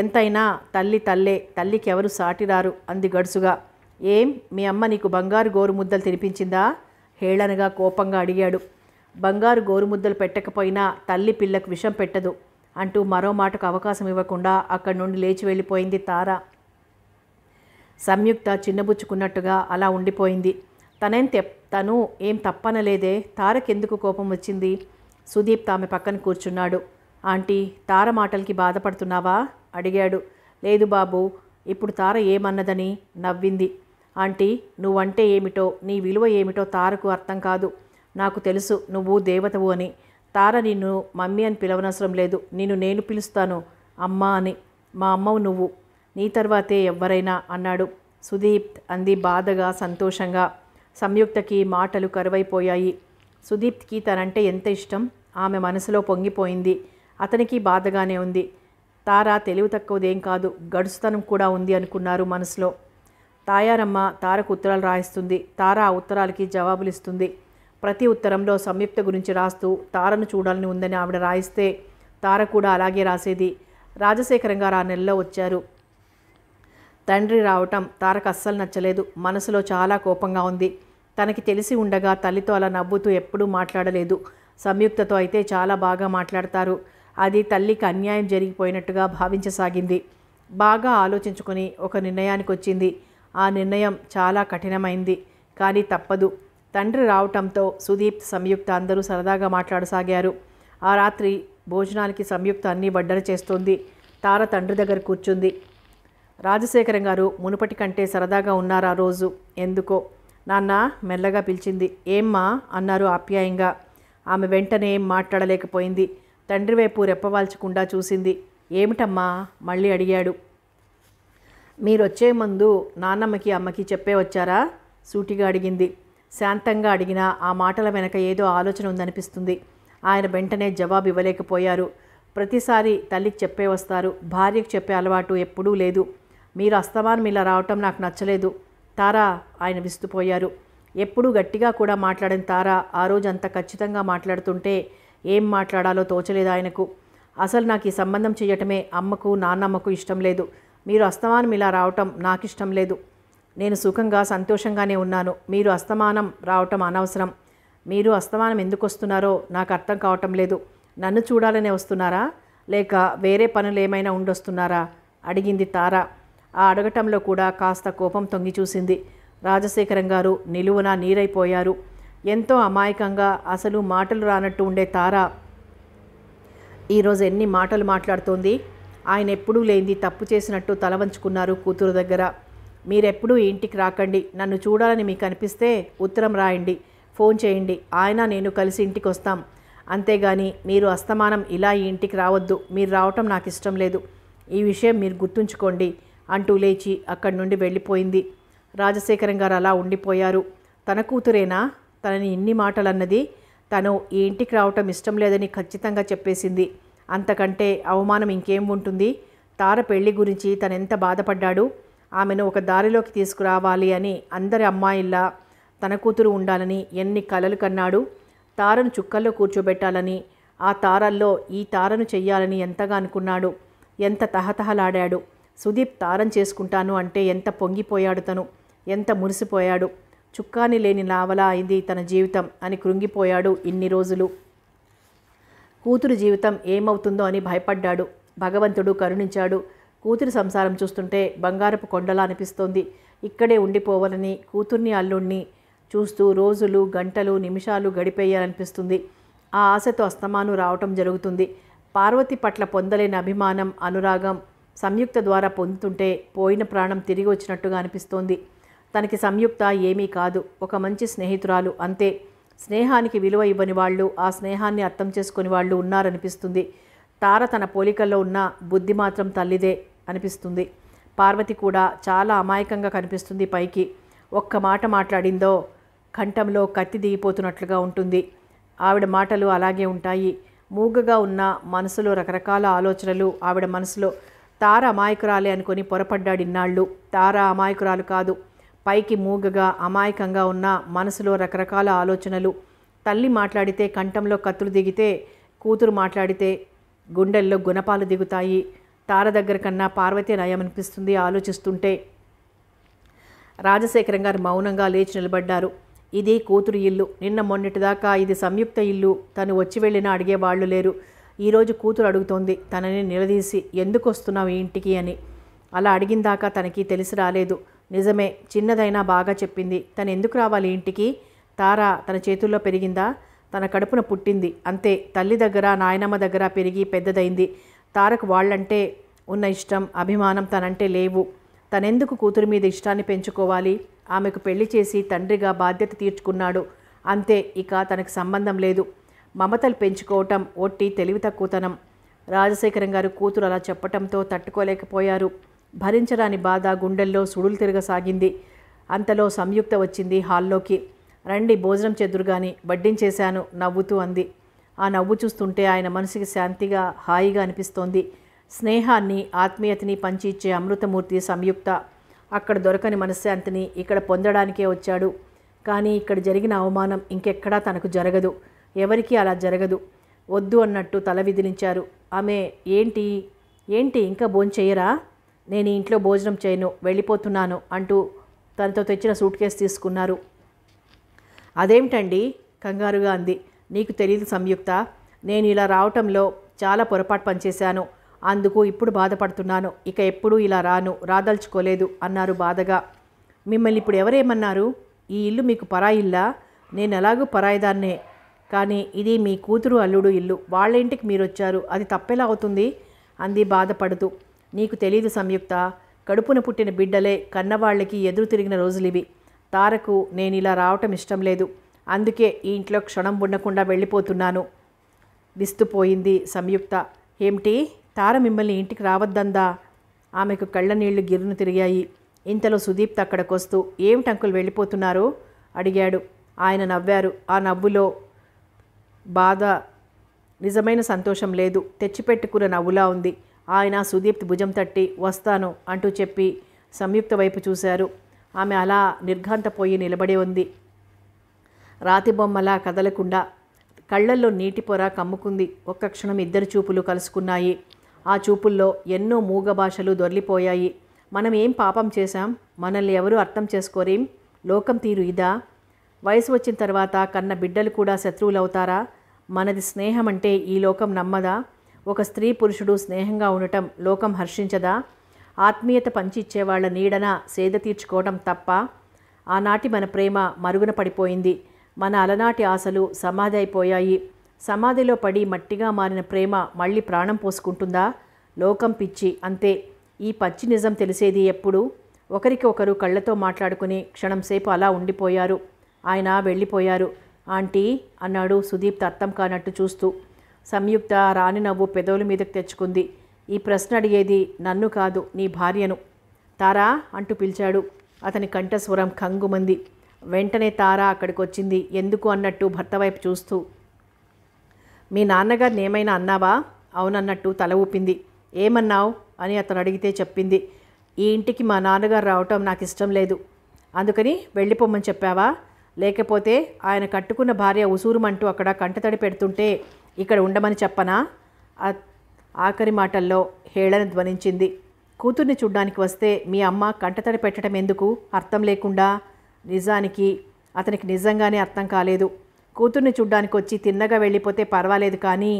A: ఎంతైనా తల్లి తల్లే తల్లికి ఎవరు సాటిరారు అంది గడుసుగా ఏం మీ అమ్మ నీకు బంగారు గోరు ముద్దలు తినిపించిందా హేళనగా కోపంగా అడిగాడు బంగారు గోరుముద్దలు పెట్టకపోయినా తల్లి పిల్లకు విషం పెట్టదు అంటూ మరో మాటకు అవకాశం ఇవ్వకుండా అక్కడి నుండి లేచి వెళ్ళిపోయింది తార సంయుక్త చిన్నబుచ్చుకున్నట్టుగా అలా ఉండిపోయింది తనేం తె తను ఏం తప్పనలేదే తారకెందుకు కోపం వచ్చింది సుదీప్ తామె పక్కన కూర్చున్నాడు ఆంటీ తార మాటలకి బాధపడుతున్నావా అడిగాడు లేదు బాబు ఇప్పుడు తార ఏమన్నదని నవ్వింది ఆంటీ నువ్వంటే ఏమిటో నీ విలువ ఏమిటో తారకు అర్థం కాదు నాకు తెలుసు నువ్వు దేవతవు అని తార నిన్ను మమ్మీ అని పిలవనవసరం లేదు నిన్ను నేను పిలుస్తాను అమ్మా అని మా అమ్మవు నువ్వు నీ తర్వాతే ఎవ్వరైనా అన్నాడు సుదీప్ అంది బాధగా సంతోషంగా సంయుక్తకి మాటలు కరువైపోయాయి సుదీప్కి తనంటే ఎంత ఇష్టం ఆమె మనసులో పొంగిపోయింది అతనికి బాధగానే ఉంది తార తెలివి తక్కువదేం కాదు గడుస్తనం కూడా ఉంది అనుకున్నారు మనసులో తాయారమ్మ తారకు ఉత్తరాలు రాయిస్తుంది తారా ఆ ఉత్తరాలకి జవాబులిస్తుంది ప్రతి ఉత్తరంలో సంయుక్త గురించి రాస్తూ తారను చూడాలని ఉందని ఆవిడ రాయిస్తే తార కూడా అలాగే రాసేది రాజశేఖరం గారు ఆ నెలలో వచ్చారు తండ్రి రావటం తారకు అస్సలు నచ్చలేదు మనసులో చాలా కోపంగా ఉంది తనకి తెలిసి ఉండగా తల్లితో అలా నవ్వుతూ ఎప్పుడూ మాట్లాడలేదు సంయుక్తతో అయితే చాలా బాగా మాట్లాడతారు అది తల్లికి అన్యాయం జరిగిపోయినట్టుగా భావించసాగింది బాగా ఆలోచించుకొని ఒక నిర్ణయానికి వచ్చింది ఆ నిర్ణయం చాలా కఠినమైంది కానీ తప్పదు తండ్రి రావటంతో సుదీప్ సంయుక్త అందరూ సరదాగా మాట్లాడసాగారు ఆ రాత్రి భోజనానికి సంయుక్త అన్ని బడ్డర చేస్తోంది తార తండ్రి దగ్గర కూర్చుంది రాజశేఖరం గారు మునుపటి కంటే సరదాగా ఉన్నారు ఆ రోజు ఎందుకో నాన్న మెల్లగా పిలిచింది ఏమ్మా అన్నారు ఆప్యాయంగా ఆమె వెంటనే ఏం మాట్లాడలేకపోయింది తండ్రి వైపు రెప్పవాల్చకుండా చూసింది ఏమిటమ్మా మళ్ళీ అడిగాడు మీరొచ్చే ముందు నాన్నమ్మకి అమ్మకి చెప్పే వచ్చారా సూటిగా అడిగింది శాంతంగా అడిగినా ఆ మాటల వెనక ఏదో ఆలోచన ఉందనిపిస్తుంది ఆయన వెంటనే జవాబు ఇవ్వలేకపోయారు ప్రతిసారి తల్లికి చెప్పే వస్తారు భార్యకు చెప్పే అలవాటు ఎప్పుడూ లేదు మీరు అస్తమానం ఇలా రావటం నాకు నచ్చలేదు తారా ఆయన విస్తుపోయారు ఎప్పుడూ గట్టిగా కూడా మాట్లాడిన తారా ఆ రోజు అంత ఖచ్చితంగా మాట్లాడుతుంటే ఏం మాట్లాడాలో తోచలేదు ఆయనకు అసలు నాకు ఈ సంబంధం చేయటమే అమ్మకు నాన్నమ్మకు ఇష్టం లేదు మీరు అస్తమానం ఇలా రావటం నాకు ఇష్టం లేదు నేను సుఖంగా సంతోషంగానే ఉన్నాను మీరు అస్తమానం రావటం అనవసరం మీరు అస్తమానం ఎందుకు వస్తున్నారో నాకు అర్థం కావటం లేదు నన్ను చూడాలనే వస్తున్నారా లేక వేరే పనులు ఏమైనా ఉండొస్తున్నారా అడిగింది తార ఆ అడగటంలో కూడా కాస్త కోపం తొంగి చూసింది రాజశేఖరం గారు నిలువున నీరైపోయారు ఎంతో అమాయకంగా అసలు మాటలు రానట్టు ఉండే తార ఈరోజు ఎన్ని మాటలు మాట్లాడుతోంది ఆయన ఎప్పుడూ లేని తప్పు చేసినట్టు తలవంచుకున్నారు కూతురు దగ్గర మీరెప్పుడూ ఇంటికి రాకండి నన్ను చూడాలని మీకు అనిపిస్తే ఉత్తరం రాయండి ఫోన్ చేయండి ఆయన నేను కలిసి ఇంటికి వస్తాం అంతేగాని మీరు అస్తమానం ఇలా ఈ ఇంటికి రావద్దు మీరు రావటం నాకు ఇష్టం లేదు ఈ విషయం మీరు గుర్తుంచుకోండి అంటూ లేచి అక్కడి నుండి వెళ్ళిపోయింది రాజశేఖరం గారు అలా ఉండిపోయారు తన కూతురేనా తనని ఇన్ని మాటలు అన్నది తను ఈ ఇంటికి రావటం ఇష్టం లేదని ఖచ్చితంగా చెప్పేసింది అంతకంటే అవమానం ఇంకేం ఉంటుంది తార పెళ్లి గురించి తనెంత బాధపడ్డాడు ఆమెను ఒక దారిలోకి తీసుకురావాలి అని అందరి అమ్మాయిల్లా తన కూతురు ఉండాలని ఎన్ని కలలు కన్నాడు తారను చుక్కల్లో కూర్చోబెట్టాలని ఆ తారల్లో ఈ తారను చెయ్యాలని ఎంతగా అనుకున్నాడు ఎంత తహతహలాడాడు సుదీప్ తారం చేసుకుంటాను అంటే ఎంత పొంగిపోయాడు తను ఎంత మురిసిపోయాడు చుక్కాని లేని లావలా అయింది తన జీవితం అని కృంగిపోయాడు ఇన్ని రోజులు కూతురు జీవితం ఏమవుతుందో అని భయపడ్డాడు భగవంతుడు కరుణించాడు కూతురి సంసారం చూస్తుంటే బంగారపు కొండలా అనిపిస్తోంది ఇక్కడే ఉండిపోవాలని కూతుర్ని అల్లుణ్ణి చూస్తూ రోజులు గంటలు నిమిషాలు గడిపేయాలనిపిస్తుంది ఆ ఆశతో అస్తమాను రావటం జరుగుతుంది పార్వతి పట్ల పొందలేని అభిమానం అనురాగం సంయుక్త ద్వారా పొందుతుంటే పోయిన ప్రాణం తిరిగి వచ్చినట్టుగా అనిపిస్తోంది తనకి సంయుక్త ఏమీ కాదు ఒక మంచి స్నేహితురాలు అంతే స్నేహానికి విలువ ఇవ్వని వాళ్ళు ఆ స్నేహాన్ని అర్థం చేసుకుని వాళ్ళు ఉన్నారనిపిస్తుంది తార తన పోలికల్లో ఉన్న బుద్ధి మాత్రం తల్లిదే అనిపిస్తుంది పార్వతి కూడా చాలా అమాయకంగా కనిపిస్తుంది పైకి ఒక్క మాట మాట్లాడిందో కంఠంలో కత్తి దిగిపోతున్నట్లుగా ఉంటుంది ఆవిడ మాటలు అలాగే ఉంటాయి మూగగా ఉన్న మనసులో రకరకాల ఆలోచనలు ఆవిడ మనసులో తార అమాయకురాలే అనుకుని ఇన్నాళ్ళు తార అమాయకురాలు కాదు పైకి మూగగా అమాయకంగా ఉన్న మనసులో రకరకాల ఆలోచనలు తల్లి మాట్లాడితే కంఠంలో కత్తులు దిగితే కూతురు మాట్లాడితే గుండెల్లో గుణపాలు దిగుతాయి తార దగ్గర కన్నా పార్వతి నయమనిపిస్తుంది ఆలోచిస్తుంటే రాజశేఖరం గారు మౌనంగా లేచి నిలబడ్డారు ఇది కూతురు ఇల్లు నిన్న మొన్నటిదాకా ఇది సంయుక్త ఇల్లు తను వచ్చి వెళ్ళినా అడిగేవాళ్ళు లేరు ఈరోజు కూతురు అడుగుతోంది తనని నిలదీసి ఎందుకు వస్తున్నావు ఈ ఇంటికి అని అలా అడిగిందాకా తనకి తెలిసి రాలేదు నిజమే చిన్నదైనా బాగా చెప్పింది తను ఎందుకు రావాలి ఇంటికి తార తన చేతుల్లో పెరిగిందా తన కడుపున పుట్టింది అంతే తల్లి దగ్గర నాయనమ్మ దగ్గర పెరిగి పెద్దదైంది తారక్ వాళ్ళంటే ఉన్న ఇష్టం అభిమానం తనంటే లేవు తనెందుకు కూతురు మీద ఇష్టాన్ని పెంచుకోవాలి ఆమెకు పెళ్లి చేసి తండ్రిగా బాధ్యత తీర్చుకున్నాడు అంతే ఇక తనకు సంబంధం లేదు మమతలు పెంచుకోవటం ఒట్టి తెలివి తక్కువతనం రాజశేఖరం గారు కూతురు అలా చెప్పటంతో తట్టుకోలేకపోయారు భరించరాని బాధ గుండెల్లో సుడులు తిరగసాగింది అంతలో సంయుక్త వచ్చింది హాల్లోకి రండి భోజనం చెదురుగాని వడ్డించేశాను నవ్వుతూ అంది ఆ నవ్వు చూస్తుంటే ఆయన మనసుకి శాంతిగా హాయిగా అనిపిస్తోంది స్నేహాన్ని ఆత్మీయతని పంచి ఇచ్చే అమృతమూర్తి సంయుక్త అక్కడ దొరకని మనశ్శాంతిని ఇక్కడ పొందడానికే వచ్చాడు కానీ ఇక్కడ జరిగిన అవమానం ఇంకెక్కడా తనకు జరగదు ఎవరికీ అలా జరగదు వద్దు అన్నట్టు తల విదిలించారు ఆమె ఏంటి ఏంటి ఇంకా భోంచేయరా నేను ఇంట్లో భోజనం చేయను వెళ్ళిపోతున్నాను అంటూ తనతో తెచ్చిన సూట్ కేసు తీసుకున్నారు అదేమిటండి కంగారుగా అంది నీకు తెలియదు సంయుక్త నేను ఇలా రావటంలో చాలా పొరపాటు పనిచేశాను అందుకు ఇప్పుడు బాధపడుతున్నాను ఇక ఎప్పుడూ ఇలా రాను రాదలుచుకోలేదు అన్నారు బాధగా మిమ్మల్ని ఇప్పుడు ఎవరేమన్నారు ఈ ఇల్లు మీకు పరాయిల్లా నేను ఎలాగూ పరాయిదాన్నే కానీ ఇది మీ కూతురు అల్లుడు ఇల్లు వాళ్ళ ఇంటికి మీరు వచ్చారు అది తప్పెలా అవుతుంది అంది బాధపడుతూ నీకు తెలియదు సంయుక్త కడుపున పుట్టిన బిడ్డలే కన్నవాళ్ళకి ఎదురు తిరిగిన రోజులు ఇవి తారకు నేను ఇలా రావటం ఇష్టం లేదు అందుకే ఈ ఇంట్లో క్షణం ఉండకుండా వెళ్ళిపోతున్నాను విస్తుపోయింది సంయుక్త ఏమిటి తార మిమ్మల్ని ఇంటికి రావద్దందా ఆమెకు కళ్ళ నీళ్లు గిర్రును తిరిగాయి ఇంతలో సుదీప్త అక్కడికొస్తూ ఏమిటి అంకులు వెళ్ళిపోతున్నారు అడిగాడు ఆయన నవ్వారు ఆ నవ్వులో బాధ నిజమైన సంతోషం లేదు తెచ్చిపెట్టుకున్న నవ్వులా ఉంది ఆయన సుదీప్త్ భుజం తట్టి వస్తాను అంటూ చెప్పి సంయుక్త వైపు చూశారు ఆమె అలా నిర్ఘాంతపోయి నిలబడి ఉంది రాతి బొమ్మలా కదలకుండా కళ్ళల్లో నీటి పొర కమ్ముకుంది ఒక్క క్షణం ఇద్దరు చూపులు కలుసుకున్నాయి ఆ చూపుల్లో ఎన్నో మూగ భాషలు దొర్లిపోయాయి మనం ఏం పాపం చేశాం మనల్ని ఎవరూ అర్థం చేసుకోరేం లోకం తీరు ఇదా వయసు వచ్చిన తర్వాత కన్న బిడ్డలు కూడా శత్రువులవుతారా మనది స్నేహం అంటే ఈ లోకం నమ్మదా ఒక స్త్రీ పురుషుడు స్నేహంగా ఉండటం లోకం హర్షించదా ఆత్మీయత పంచిచ్చేవాళ్ల నీడన సేద తీర్చుకోవడం తప్ప ఆనాటి మన ప్రేమ మరుగున పడిపోయింది మన అలనాటి ఆశలు సమాధి అయిపోయాయి సమాధిలో పడి మట్టిగా మారిన ప్రేమ మళ్ళీ ప్రాణం పోసుకుంటుందా లోకం పిచ్చి అంతే ఈ పచ్చి నిజం తెలిసేది ఎప్పుడు ఒకరికి ఒకరు కళ్ళతో మాట్లాడుకుని క్షణంసేపు అలా ఉండిపోయారు ఆయన వెళ్ళిపోయారు ఆంటీ అన్నాడు సుదీప్ అర్థం కానట్టు చూస్తూ సంయుక్త రాణి నవ్వు పెదవుల మీదకు తెచ్చుకుంది ఈ ప్రశ్న అడిగేది నన్ను కాదు నీ భార్యను తారా అంటూ పిలిచాడు అతని కంఠస్వరం కంగుమంది వెంటనే తార అక్కడికి వచ్చింది ఎందుకు అన్నట్టు భర్త వైపు చూస్తూ మీ నాన్నగారిని ఏమైనా అన్నావా అవునన్నట్టు తల ఊపింది ఏమన్నావు అని అతను అడిగితే చెప్పింది ఈ ఇంటికి మా నాన్నగారు రావటం నాకు ఇష్టం లేదు అందుకని వెళ్ళిపోమని చెప్పావా లేకపోతే ఆయన కట్టుకున్న భార్య ఉసూరుమంటూ అక్కడ కంటతడి పెడుతుంటే ఇక్కడ ఉండమని చెప్పనా ఆఖరి మాటల్లో హేళన ధ్వనించింది కూతుర్ని చూడ్డానికి వస్తే మీ అమ్మ కంటతడి పెట్టడం ఎందుకు అర్థం లేకుండా నిజానికి అతనికి నిజంగానే అర్థం కాలేదు కూతుర్ని చూడ్డానికి వచ్చి తిన్నగా వెళ్ళిపోతే పర్వాలేదు కానీ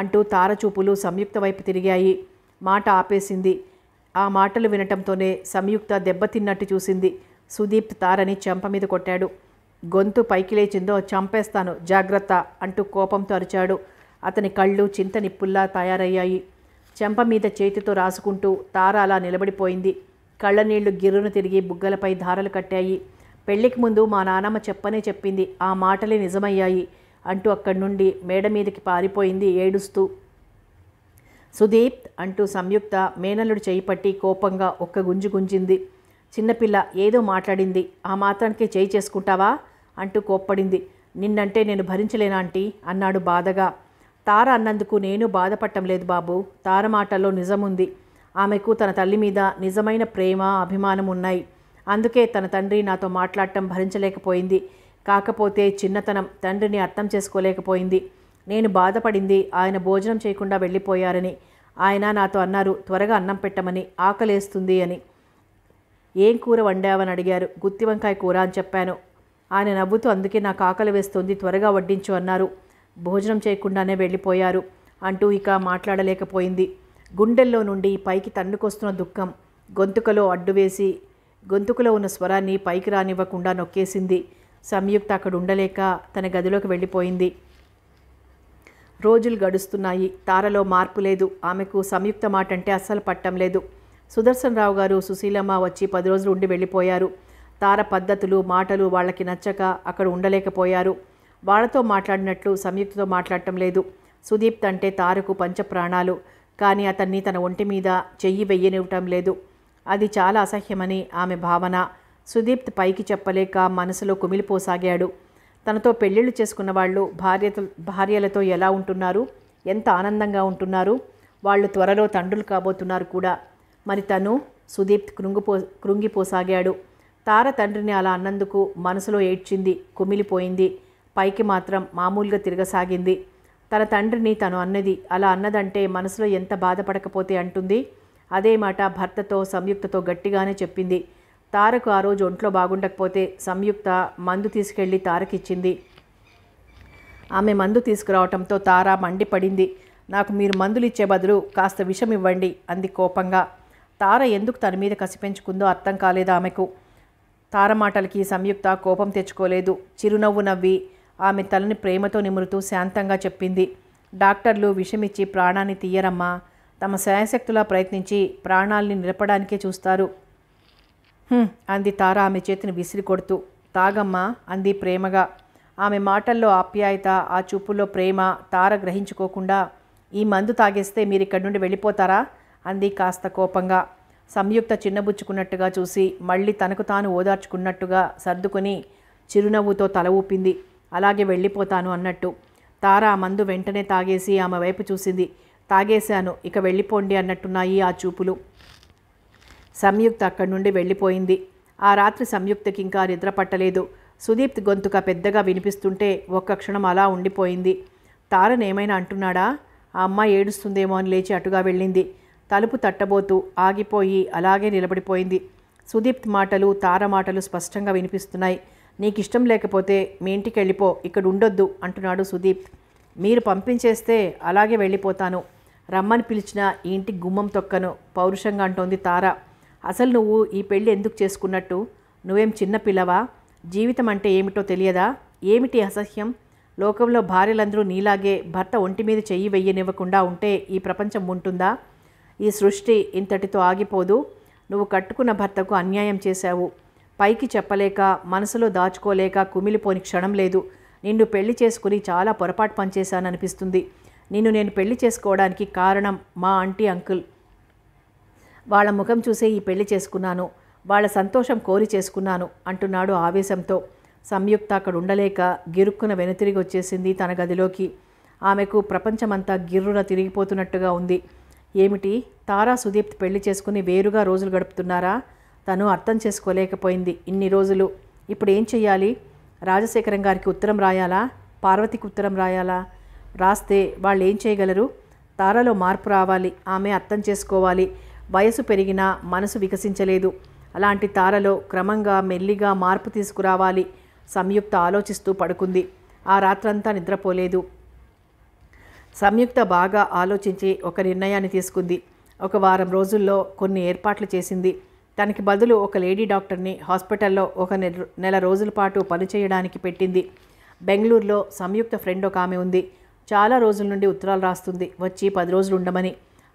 A: అంటూ తారచూపులు సంయుక్త వైపు తిరిగాయి మాట ఆపేసింది ఆ మాటలు వినటంతోనే సంయుక్త దెబ్బతిన్నట్టు చూసింది సుదీప్ తారని చెంప మీద కొట్టాడు గొంతు పైకి లేచిందో చంపేస్తాను జాగ్రత్త అంటూ కోపంతో అరిచాడు అతని కళ్ళు చింత నిప్పుల్లా తయారయ్యాయి చెంప మీద చేతితో రాసుకుంటూ తార అలా నిలబడిపోయింది నీళ్లు గిర్రును తిరిగి బుగ్గలపై ధారలు కట్టాయి పెళ్లికి ముందు మా నానమ్మ చెప్పనే చెప్పింది ఆ మాటలే నిజమయ్యాయి అంటూ అక్కడి నుండి మేడ మీదకి పారిపోయింది ఏడుస్తూ సుదీప్ అంటూ సంయుక్త మేనల్లుడు చేయిపట్టి కోపంగా ఒక్క గుంజు గుంజింది చిన్నపిల్ల ఏదో మాట్లాడింది ఆ మాత్రానికే చేయి చేసుకుంటావా అంటూ కోప్పడింది నిన్నంటే నేను భరించలేనాంటీ అన్నాడు బాధగా తార అన్నందుకు నేను బాధపడటం లేదు బాబు తార మాటల్లో నిజముంది ఆమెకు తన తల్లి మీద నిజమైన ప్రేమ అభిమానం ఉన్నాయి అందుకే తన తండ్రి నాతో మాట్లాడటం భరించలేకపోయింది కాకపోతే చిన్నతనం తండ్రిని అర్థం చేసుకోలేకపోయింది నేను బాధపడింది ఆయన భోజనం చేయకుండా వెళ్ళిపోయారని ఆయన నాతో అన్నారు త్వరగా అన్నం పెట్టమని ఆకలేస్తుంది అని ఏం కూర వండావని అడిగారు గుత్తి వంకాయ కూర అని చెప్పాను ఆయన నవ్వుతూ అందుకే నాకు ఆకలి వేస్తుంది త్వరగా వడ్డించు అన్నారు భోజనం చేయకుండానే వెళ్ళిపోయారు అంటూ ఇక మాట్లాడలేకపోయింది గుండెల్లో నుండి పైకి తన్నుకొస్తున్న దుఃఖం గొంతుకలో అడ్డువేసి గొంతుకులో ఉన్న స్వరాన్ని పైకి రానివ్వకుండా నొక్కేసింది సంయుక్త అక్కడ ఉండలేక తన గదిలోకి వెళ్ళిపోయింది రోజులు గడుస్తున్నాయి తారలో మార్పు లేదు ఆమెకు సంయుక్త మాట అంటే అస్సలు పట్టం లేదు సుదర్శన్ రావు గారు సుశీలమ్మ వచ్చి పది రోజులు ఉండి వెళ్ళిపోయారు తార పద్ధతులు మాటలు వాళ్ళకి నచ్చక అక్కడ ఉండలేకపోయారు వాళ్ళతో మాట్లాడినట్లు సంయుక్తతో మాట్లాడటం లేదు సుదీప్ అంటే తారకు పంచప్రాణాలు కానీ అతన్ని తన ఒంటి మీద చెయ్యి వెయ్యనివ్వటం లేదు అది చాలా అసహ్యమని ఆమె భావన సుదీప్త్ పైకి చెప్పలేక మనసులో కుమిలిపోసాగాడు తనతో పెళ్ళిళ్ళు చేసుకున్న వాళ్ళు భార్యతో భార్యలతో ఎలా ఉంటున్నారు ఎంత ఆనందంగా ఉంటున్నారు వాళ్ళు త్వరలో తండ్రులు కాబోతున్నారు కూడా మరి తను సుదీప్ కృంగిపో కృంగిపోసాగాడు తార తండ్రిని అలా అన్నందుకు మనసులో ఏడ్చింది కుమిలిపోయింది పైకి మాత్రం మామూలుగా తిరగసాగింది తన తండ్రిని తను అన్నది అలా అన్నదంటే మనసులో ఎంత బాధపడకపోతే అంటుంది అదే మాట భర్తతో సంయుక్తతో గట్టిగానే చెప్పింది తారకు ఆ రోజు ఒంట్లో బాగుండకపోతే సంయుక్త మందు తీసుకెళ్లి తారకిచ్చింది ఆమె మందు తీసుకురావటంతో తార మండిపడింది నాకు మీరు మందులు ఇచ్చే బదులు కాస్త విషం ఇవ్వండి అంది కోపంగా తార ఎందుకు తన మీద కసిపెంచుకుందో అర్థం కాలేదు ఆమెకు తార మాటలకి సంయుక్త కోపం తెచ్చుకోలేదు చిరునవ్వు నవ్వి ఆమె తలని ప్రేమతో నిమురుతూ శాంతంగా చెప్పింది డాక్టర్లు విషమిచ్చి ప్రాణాన్ని తీయరమ్మా తమ శాయశక్తులా ప్రయత్నించి ప్రాణాల్ని నిలపడానికే చూస్తారు అంది తార ఆమె చేతిని విసిరి కొడుతూ తాగమ్మ అంది ప్రేమగా ఆమె మాటల్లో ఆప్యాయత ఆ చూపుల్లో ప్రేమ తార గ్రహించుకోకుండా ఈ మందు తాగేస్తే మీరు ఇక్కడి నుండి వెళ్ళిపోతారా అంది కాస్త కోపంగా సంయుక్త చిన్నబుచ్చుకున్నట్టుగా చూసి మళ్ళీ తనకు తాను ఓదార్చుకున్నట్టుగా సర్దుకుని చిరునవ్వుతో తల ఊపింది అలాగే వెళ్ళిపోతాను అన్నట్టు తార ఆ మందు వెంటనే తాగేసి ఆమె వైపు చూసింది తాగేశాను ఇక వెళ్ళిపోండి అన్నట్టున్నాయి ఆ చూపులు సంయుక్త అక్కడి నుండి వెళ్ళిపోయింది ఆ రాత్రి సంయుక్తకి ఇంకా నిద్ర పట్టలేదు సుదీప్ గొంతుక పెద్దగా వినిపిస్తుంటే ఒక్క క్షణం అలా ఉండిపోయింది ఏమైనా అంటున్నాడా ఆ అమ్మ ఏడుస్తుందేమో అని లేచి అటుగా వెళ్ళింది తలుపు తట్టబోతూ ఆగిపోయి అలాగే నిలబడిపోయింది సుదీప్ మాటలు తార మాటలు స్పష్టంగా వినిపిస్తున్నాయి నీకు ఇష్టం లేకపోతే మీ ఇంటికి వెళ్ళిపో ఇక్కడ ఉండొద్దు అంటున్నాడు సుదీప్ మీరు పంపించేస్తే అలాగే వెళ్ళిపోతాను రమ్మని పిలిచిన ఈ ఇంటి గుమ్మం తొక్కను పౌరుషంగా అంటోంది తార అసలు నువ్వు ఈ పెళ్ళి ఎందుకు చేసుకున్నట్టు నువ్వేం చిన్న పిల్లవా జీవితం అంటే ఏమిటో తెలియదా ఏమిటి అసహ్యం లోకంలో భార్యలందరూ నీలాగే భర్త ఒంటి మీద చెయ్యి వెయ్యనివ్వకుండా ఉంటే ఈ ప్రపంచం ఉంటుందా ఈ సృష్టి ఇంతటితో ఆగిపోదు నువ్వు కట్టుకున్న భర్తకు అన్యాయం చేశావు పైకి చెప్పలేక మనసులో దాచుకోలేక కుమిలిపోని క్షణం లేదు నిన్ను పెళ్లి చేసుకుని చాలా పొరపాటు పనిచేశాననిపిస్తుంది నిన్ను నేను పెళ్లి చేసుకోవడానికి కారణం మా ఆంటీ అంకుల్ వాళ్ళ ముఖం చూసే ఈ పెళ్లి చేసుకున్నాను వాళ్ళ సంతోషం కోరి చేసుకున్నాను అంటున్నాడు ఆవేశంతో సంయుక్త అక్కడ ఉండలేక గిరుక్కున వెనుతిరిగి వచ్చేసింది తన గదిలోకి ఆమెకు ప్రపంచమంతా గిర్రున తిరిగిపోతున్నట్టుగా ఉంది ఏమిటి తారా సుదీప్ పెళ్లి చేసుకుని వేరుగా రోజులు గడుపుతున్నారా తను అర్థం చేసుకోలేకపోయింది ఇన్ని రోజులు ఇప్పుడు ఏం చెయ్యాలి రాజశేఖరం గారికి ఉత్తరం రాయాలా పార్వతికి ఉత్తరం రాయాలా రాస్తే వాళ్ళు ఏం చేయగలరు తారలో మార్పు రావాలి ఆమె అర్థం చేసుకోవాలి వయసు పెరిగినా మనసు వికసించలేదు అలాంటి తారలో క్రమంగా మెల్లిగా మార్పు తీసుకురావాలి సంయుక్త ఆలోచిస్తూ పడుకుంది ఆ రాత్రంతా నిద్రపోలేదు సంయుక్త బాగా ఆలోచించి ఒక నిర్ణయాన్ని తీసుకుంది ఒక వారం రోజుల్లో కొన్ని ఏర్పాట్లు చేసింది తనకి బదులు ఒక లేడీ డాక్టర్ని హాస్పిటల్లో ఒక నెల రోజుల పాటు పనిచేయడానికి పెట్టింది బెంగళూరులో సంయుక్త ఫ్రెండ్ ఒక ఆమె ఉంది చాలా రోజుల నుండి ఉత్తరాలు రాస్తుంది వచ్చి పది రోజులు ఉండమని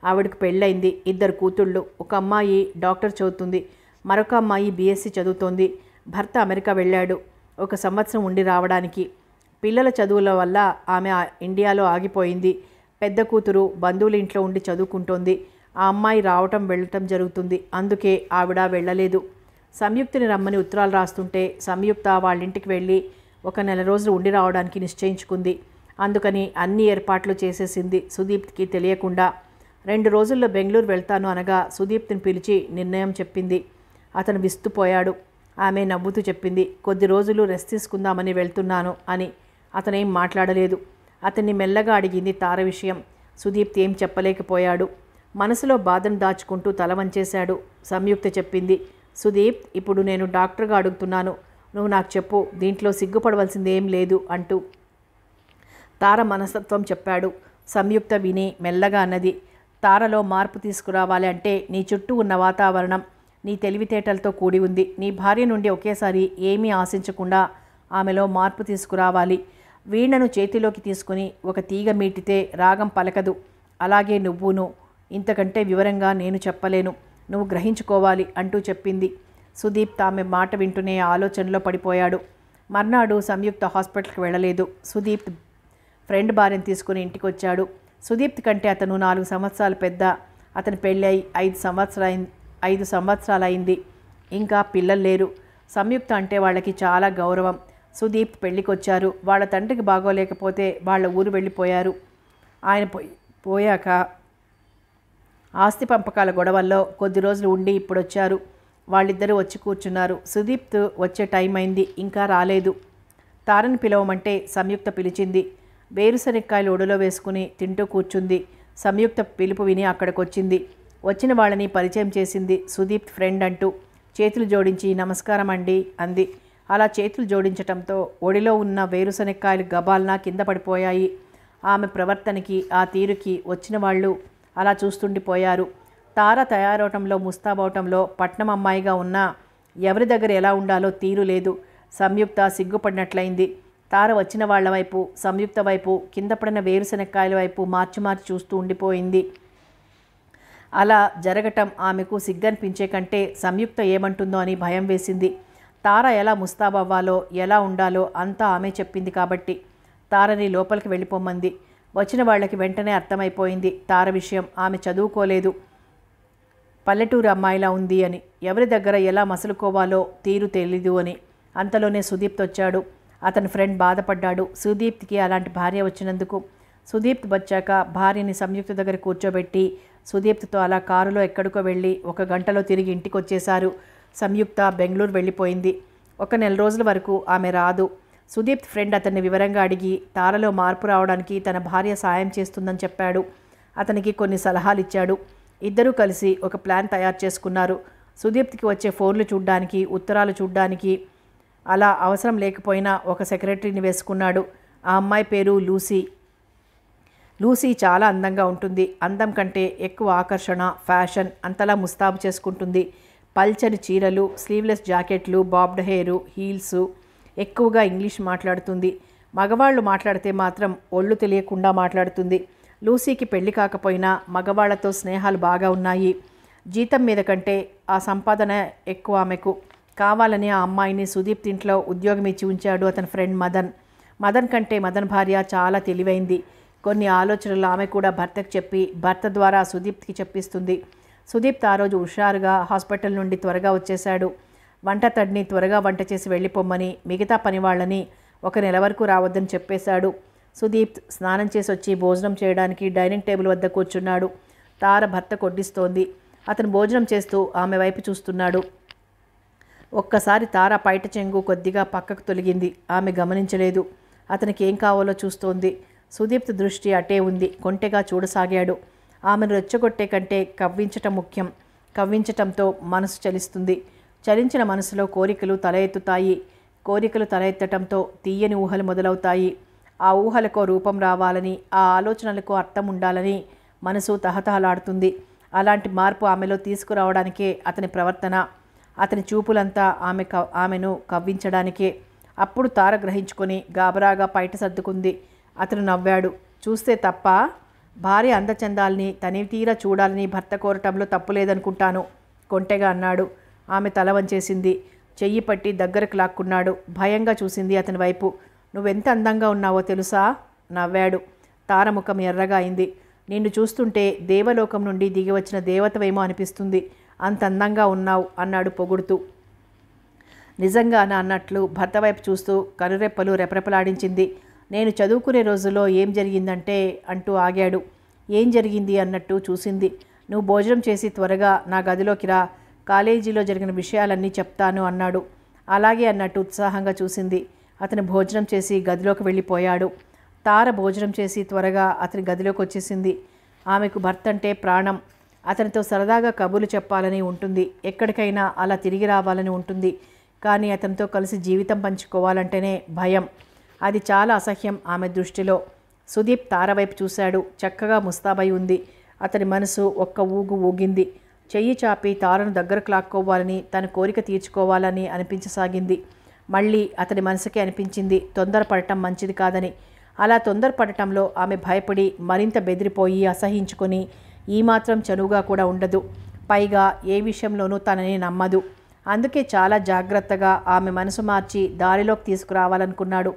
A: ఆవిడకు పెళ్ళయింది ఇద్దరు కూతుళ్ళు ఒక అమ్మాయి డాక్టర్ చదువుతుంది మరొక అమ్మాయి బీఎస్సీ చదువుతోంది భర్త అమెరికా వెళ్ళాడు ఒక సంవత్సరం ఉండి రావడానికి పిల్లల చదువుల వల్ల ఆమె ఇండియాలో ఆగిపోయింది పెద్ద కూతురు బంధువుల ఇంట్లో ఉండి చదువుకుంటోంది ఆ అమ్మాయి రావటం వెళ్ళటం జరుగుతుంది అందుకే ఆవిడ వెళ్ళలేదు సంయుక్తిని రమ్మని ఉత్తరాలు రాస్తుంటే సంయుక్త వాళ్ళ ఇంటికి వెళ్ళి ఒక నెల రోజులు ఉండి రావడానికి నిశ్చయించుకుంది అందుకని అన్ని ఏర్పాట్లు చేసేసింది సుదీప్కి తెలియకుండా రెండు రోజుల్లో బెంగళూరు వెళ్తాను అనగా సుదీప్తిని పిలిచి నిర్ణయం చెప్పింది అతను విస్తుపోయాడు ఆమె నవ్వుతూ చెప్పింది కొద్ది రోజులు రెస్ట్ తీసుకుందామని వెళ్తున్నాను అని అతనేం మాట్లాడలేదు అతన్ని మెల్లగా అడిగింది తార విషయం సుదీప్ ఏం చెప్పలేకపోయాడు మనసులో బాధను దాచుకుంటూ తల వంచేశాడు సంయుక్త చెప్పింది సుదీప్ ఇప్పుడు నేను డాక్టర్గా అడుగుతున్నాను నువ్వు నాకు చెప్పు దీంట్లో సిగ్గుపడవలసిందేం లేదు అంటూ తార మనస్తత్వం చెప్పాడు సంయుక్త విని మెల్లగా అన్నది తారలో మార్పు తీసుకురావాలి అంటే నీ చుట్టూ ఉన్న వాతావరణం నీ తెలివితేటలతో కూడి ఉంది నీ భార్య నుండి ఒకేసారి ఏమీ ఆశించకుండా ఆమెలో మార్పు తీసుకురావాలి వీణను చేతిలోకి తీసుకుని ఒక తీగ మీటితే రాగం పలకదు అలాగే నువ్వును ఇంతకంటే వివరంగా నేను చెప్పలేను నువ్వు గ్రహించుకోవాలి అంటూ చెప్పింది సుదీప్ తామె మాట వింటూనే ఆలోచనలో పడిపోయాడు మర్నాడు సంయుక్త హాస్పిటల్కి వెళ్ళలేదు సుదీప్ ఫ్రెండ్ భార్యను తీసుకుని ఇంటికి వచ్చాడు సుదీప్ కంటే అతను నాలుగు సంవత్సరాలు పెద్ద అతని అయి ఐదు సంవత్సరాలు ఐదు సంవత్సరాలు అయింది ఇంకా పిల్లలు లేరు సంయుక్త అంటే వాళ్ళకి చాలా గౌరవం సుదీప్ పెళ్ళికొచ్చారు వాళ్ళ తండ్రికి బాగోలేకపోతే వాళ్ళ ఊరు వెళ్ళిపోయారు ఆయన పోయాక ఆస్తి పంపకాల గొడవల్లో కొద్ది రోజులు ఉండి ఇప్పుడొచ్చారు వాళ్ళిద్దరూ వచ్చి కూర్చున్నారు సుదీప్ వచ్చే టైం అయింది ఇంకా రాలేదు తారని పిలవమంటే సంయుక్త పిలిచింది వేరుశనక్కాయలు ఒడిలో వేసుకుని తింటూ కూర్చుంది సంయుక్త పిలుపు విని అక్కడికొచ్చింది వచ్చిన వాళ్ళని పరిచయం చేసింది సుదీప్ ఫ్రెండ్ అంటూ చేతులు జోడించి నమస్కారం అండి అంది అలా చేతులు జోడించటంతో ఒడిలో ఉన్న వేరుశనక్కాయలు గబాల్న కింద పడిపోయాయి ఆమె ప్రవర్తనకి ఆ తీరుకి వచ్చిన వాళ్ళు అలా చూస్తుండిపోయారు తార తయారవటంలో ముస్తాబవటంలో పట్నం అమ్మాయిగా ఉన్నా ఎవరి దగ్గర ఎలా ఉండాలో తీరు లేదు సంయుక్త సిగ్గుపడినట్లయింది తార వచ్చిన వాళ్ల వైపు సంయుక్త వైపు కింద పడిన వేరుశనక్కాయల వైపు మార్చి మార్చి చూస్తూ ఉండిపోయింది అలా జరగటం ఆమెకు సిగ్గనిపించే కంటే సంయుక్త ఏమంటుందో అని భయం వేసింది తార ఎలా ముస్తాబవ్వాలో ఎలా ఉండాలో అంతా ఆమె చెప్పింది కాబట్టి తారని లోపలికి వెళ్ళిపోమంది వచ్చిన వాళ్ళకి వెంటనే అర్థమైపోయింది తార విషయం ఆమె చదువుకోలేదు పల్లెటూరు అమ్మాయిలా ఉంది అని ఎవరి దగ్గర ఎలా మసలుకోవాలో తీరు తెలీదు అని అంతలోనే సుదీప్తొచ్చాడు అతని ఫ్రెండ్ బాధపడ్డాడు సుదీప్కి అలాంటి భార్య వచ్చినందుకు సుదీప్ వచ్చాక భార్యని సంయుక్త దగ్గర కూర్చోబెట్టి సుదీప్తో అలా కారులో ఎక్కడికో వెళ్ళి ఒక గంటలో తిరిగి ఇంటికి వచ్చేశారు సంయుక్త బెంగళూరు వెళ్ళిపోయింది ఒక నెల రోజుల వరకు ఆమె రాదు సుదీప్ ఫ్రెండ్ అతన్ని వివరంగా అడిగి తారలో మార్పు రావడానికి తన భార్య సాయం చేస్తుందని చెప్పాడు అతనికి కొన్ని సలహాలు ఇచ్చాడు ఇద్దరూ కలిసి ఒక ప్లాన్ తయారు చేసుకున్నారు సుదీప్కి వచ్చే ఫోన్లు చూడ్డానికి ఉత్తరాలు చూడ్డానికి అలా అవసరం లేకపోయినా ఒక సెక్రటరీని వేసుకున్నాడు ఆ అమ్మాయి పేరు లూసీ లూసీ చాలా అందంగా ఉంటుంది అందం కంటే ఎక్కువ ఆకర్షణ ఫ్యాషన్ అంతలా ముస్తాబు చేసుకుంటుంది పల్చని చీరలు స్లీవ్లెస్ జాకెట్లు బాబ్డ్ హెయిర్ హీల్స్ ఎక్కువగా ఇంగ్లీష్ మాట్లాడుతుంది మగవాళ్ళు మాట్లాడితే మాత్రం ఒళ్ళు తెలియకుండా మాట్లాడుతుంది లూసీకి పెళ్లి కాకపోయినా మగవాళ్లతో స్నేహాలు బాగా ఉన్నాయి జీతం మీద కంటే ఆ సంపాదన ఎక్కువ ఆమెకు కావాలని ఆ అమ్మాయిని సుదీప్ ఇంట్లో ఉద్యోగం ఇచ్చి ఉంచాడు అతని ఫ్రెండ్ మదన్ మదన్ కంటే మదన్ భార్య చాలా తెలివైంది కొన్ని ఆలోచనలు ఆమె కూడా భర్తకు చెప్పి భర్త ద్వారా సుదీప్కి చెప్పిస్తుంది సుదీప్ ఆ రోజు హుషారుగా హాస్పిటల్ నుండి త్వరగా వచ్చేశాడు వంట తడిని త్వరగా వంట చేసి వెళ్ళిపోమ్మని మిగతా పని వాళ్ళని ఒక నెల వరకు రావద్దని చెప్పేశాడు సుదీప్ స్నానం చేసి వచ్చి భోజనం చేయడానికి డైనింగ్ టేబుల్ వద్ద కూర్చున్నాడు తార భర్త కొడ్డిస్తోంది అతను భోజనం చేస్తూ ఆమె వైపు చూస్తున్నాడు ఒక్కసారి తార పైట చెంగు కొద్దిగా పక్కకు తొలగింది ఆమె గమనించలేదు అతనికి ఏం కావాలో చూస్తోంది సుదీప్త దృష్టి అటే ఉంది కొంటెగా చూడసాగాడు ఆమెను రెచ్చగొట్టే కంటే కవ్వించటం ముఖ్యం కవ్వించటంతో మనసు చలిస్తుంది చలించిన మనసులో కోరికలు తల ఎత్తుతాయి కోరికలు తల ఎత్తటంతో తీయని ఊహలు మొదలవుతాయి ఆ ఊహలకు రూపం రావాలని ఆ ఆలోచనలకు అర్థం ఉండాలని మనసు తహతహలాడుతుంది అలాంటి మార్పు ఆమెలో తీసుకురావడానికే అతని ప్రవర్తన అతని చూపులంతా ఆమె ఆమెను కవ్వించడానికే అప్పుడు తార గ్రహించుకొని గాబరాగా పైట సర్దుకుంది అతను నవ్వాడు చూస్తే తప్ప భార్య అందచందాల్ని తని తీరా చూడాలని భర్త కోరటంలో తప్పులేదనుకుంటాను కొంటెగా అన్నాడు ఆమె తల వంచేసింది చెయ్యి పట్టి దగ్గరకు లాక్కున్నాడు భయంగా చూసింది అతని వైపు నువ్వెంత అందంగా ఉన్నావో తెలుసా నవ్వాడు తారముఖం ఎర్రగా అయింది నిన్ను చూస్తుంటే దేవలోకం నుండి దిగివచ్చిన దేవతవేమో అనిపిస్తుంది అంత అందంగా ఉన్నావు అన్నాడు పొగుడుతూ నిజంగా అని అన్నట్లు భర్త వైపు చూస్తూ కనురెప్పలు రెపరెపలాడించింది నేను చదువుకునే రోజుల్లో ఏం జరిగిందంటే అంటూ ఆగాడు ఏం జరిగింది అన్నట్టు చూసింది నువ్వు భోజనం చేసి త్వరగా నా గదిలోకి రా కాలేజీలో జరిగిన విషయాలన్నీ చెప్తాను అన్నాడు అలాగే అన్నట్టు ఉత్సాహంగా చూసింది అతను భోజనం చేసి గదిలోకి వెళ్ళిపోయాడు తార భోజనం చేసి త్వరగా అతని గదిలోకి వచ్చేసింది ఆమెకు భర్త అంటే ప్రాణం అతనితో సరదాగా కబుర్లు చెప్పాలని ఉంటుంది ఎక్కడికైనా అలా తిరిగి రావాలని ఉంటుంది కానీ అతనితో కలిసి జీవితం పంచుకోవాలంటేనే భయం అది చాలా అసహ్యం ఆమె దృష్టిలో సుదీప్ తారవైపు చూశాడు చక్కగా ముస్తాబై ఉంది అతని మనసు ఒక్క ఊగు ఊగింది చెయ్యి చాపి తారను దగ్గరకు లాక్కోవాలని తన కోరిక తీర్చుకోవాలని అనిపించసాగింది మళ్ళీ అతని మనసుకే అనిపించింది తొందరపడటం మంచిది కాదని అలా తొందరపడటంలో ఆమె భయపడి మరింత బెదిరిపోయి అసహించుకొని ఈ మాత్రం చనువుగా కూడా ఉండదు పైగా ఏ విషయంలోనూ తనని నమ్మదు అందుకే చాలా జాగ్రత్తగా ఆమె మనసు మార్చి దారిలోకి తీసుకురావాలనుకున్నాడు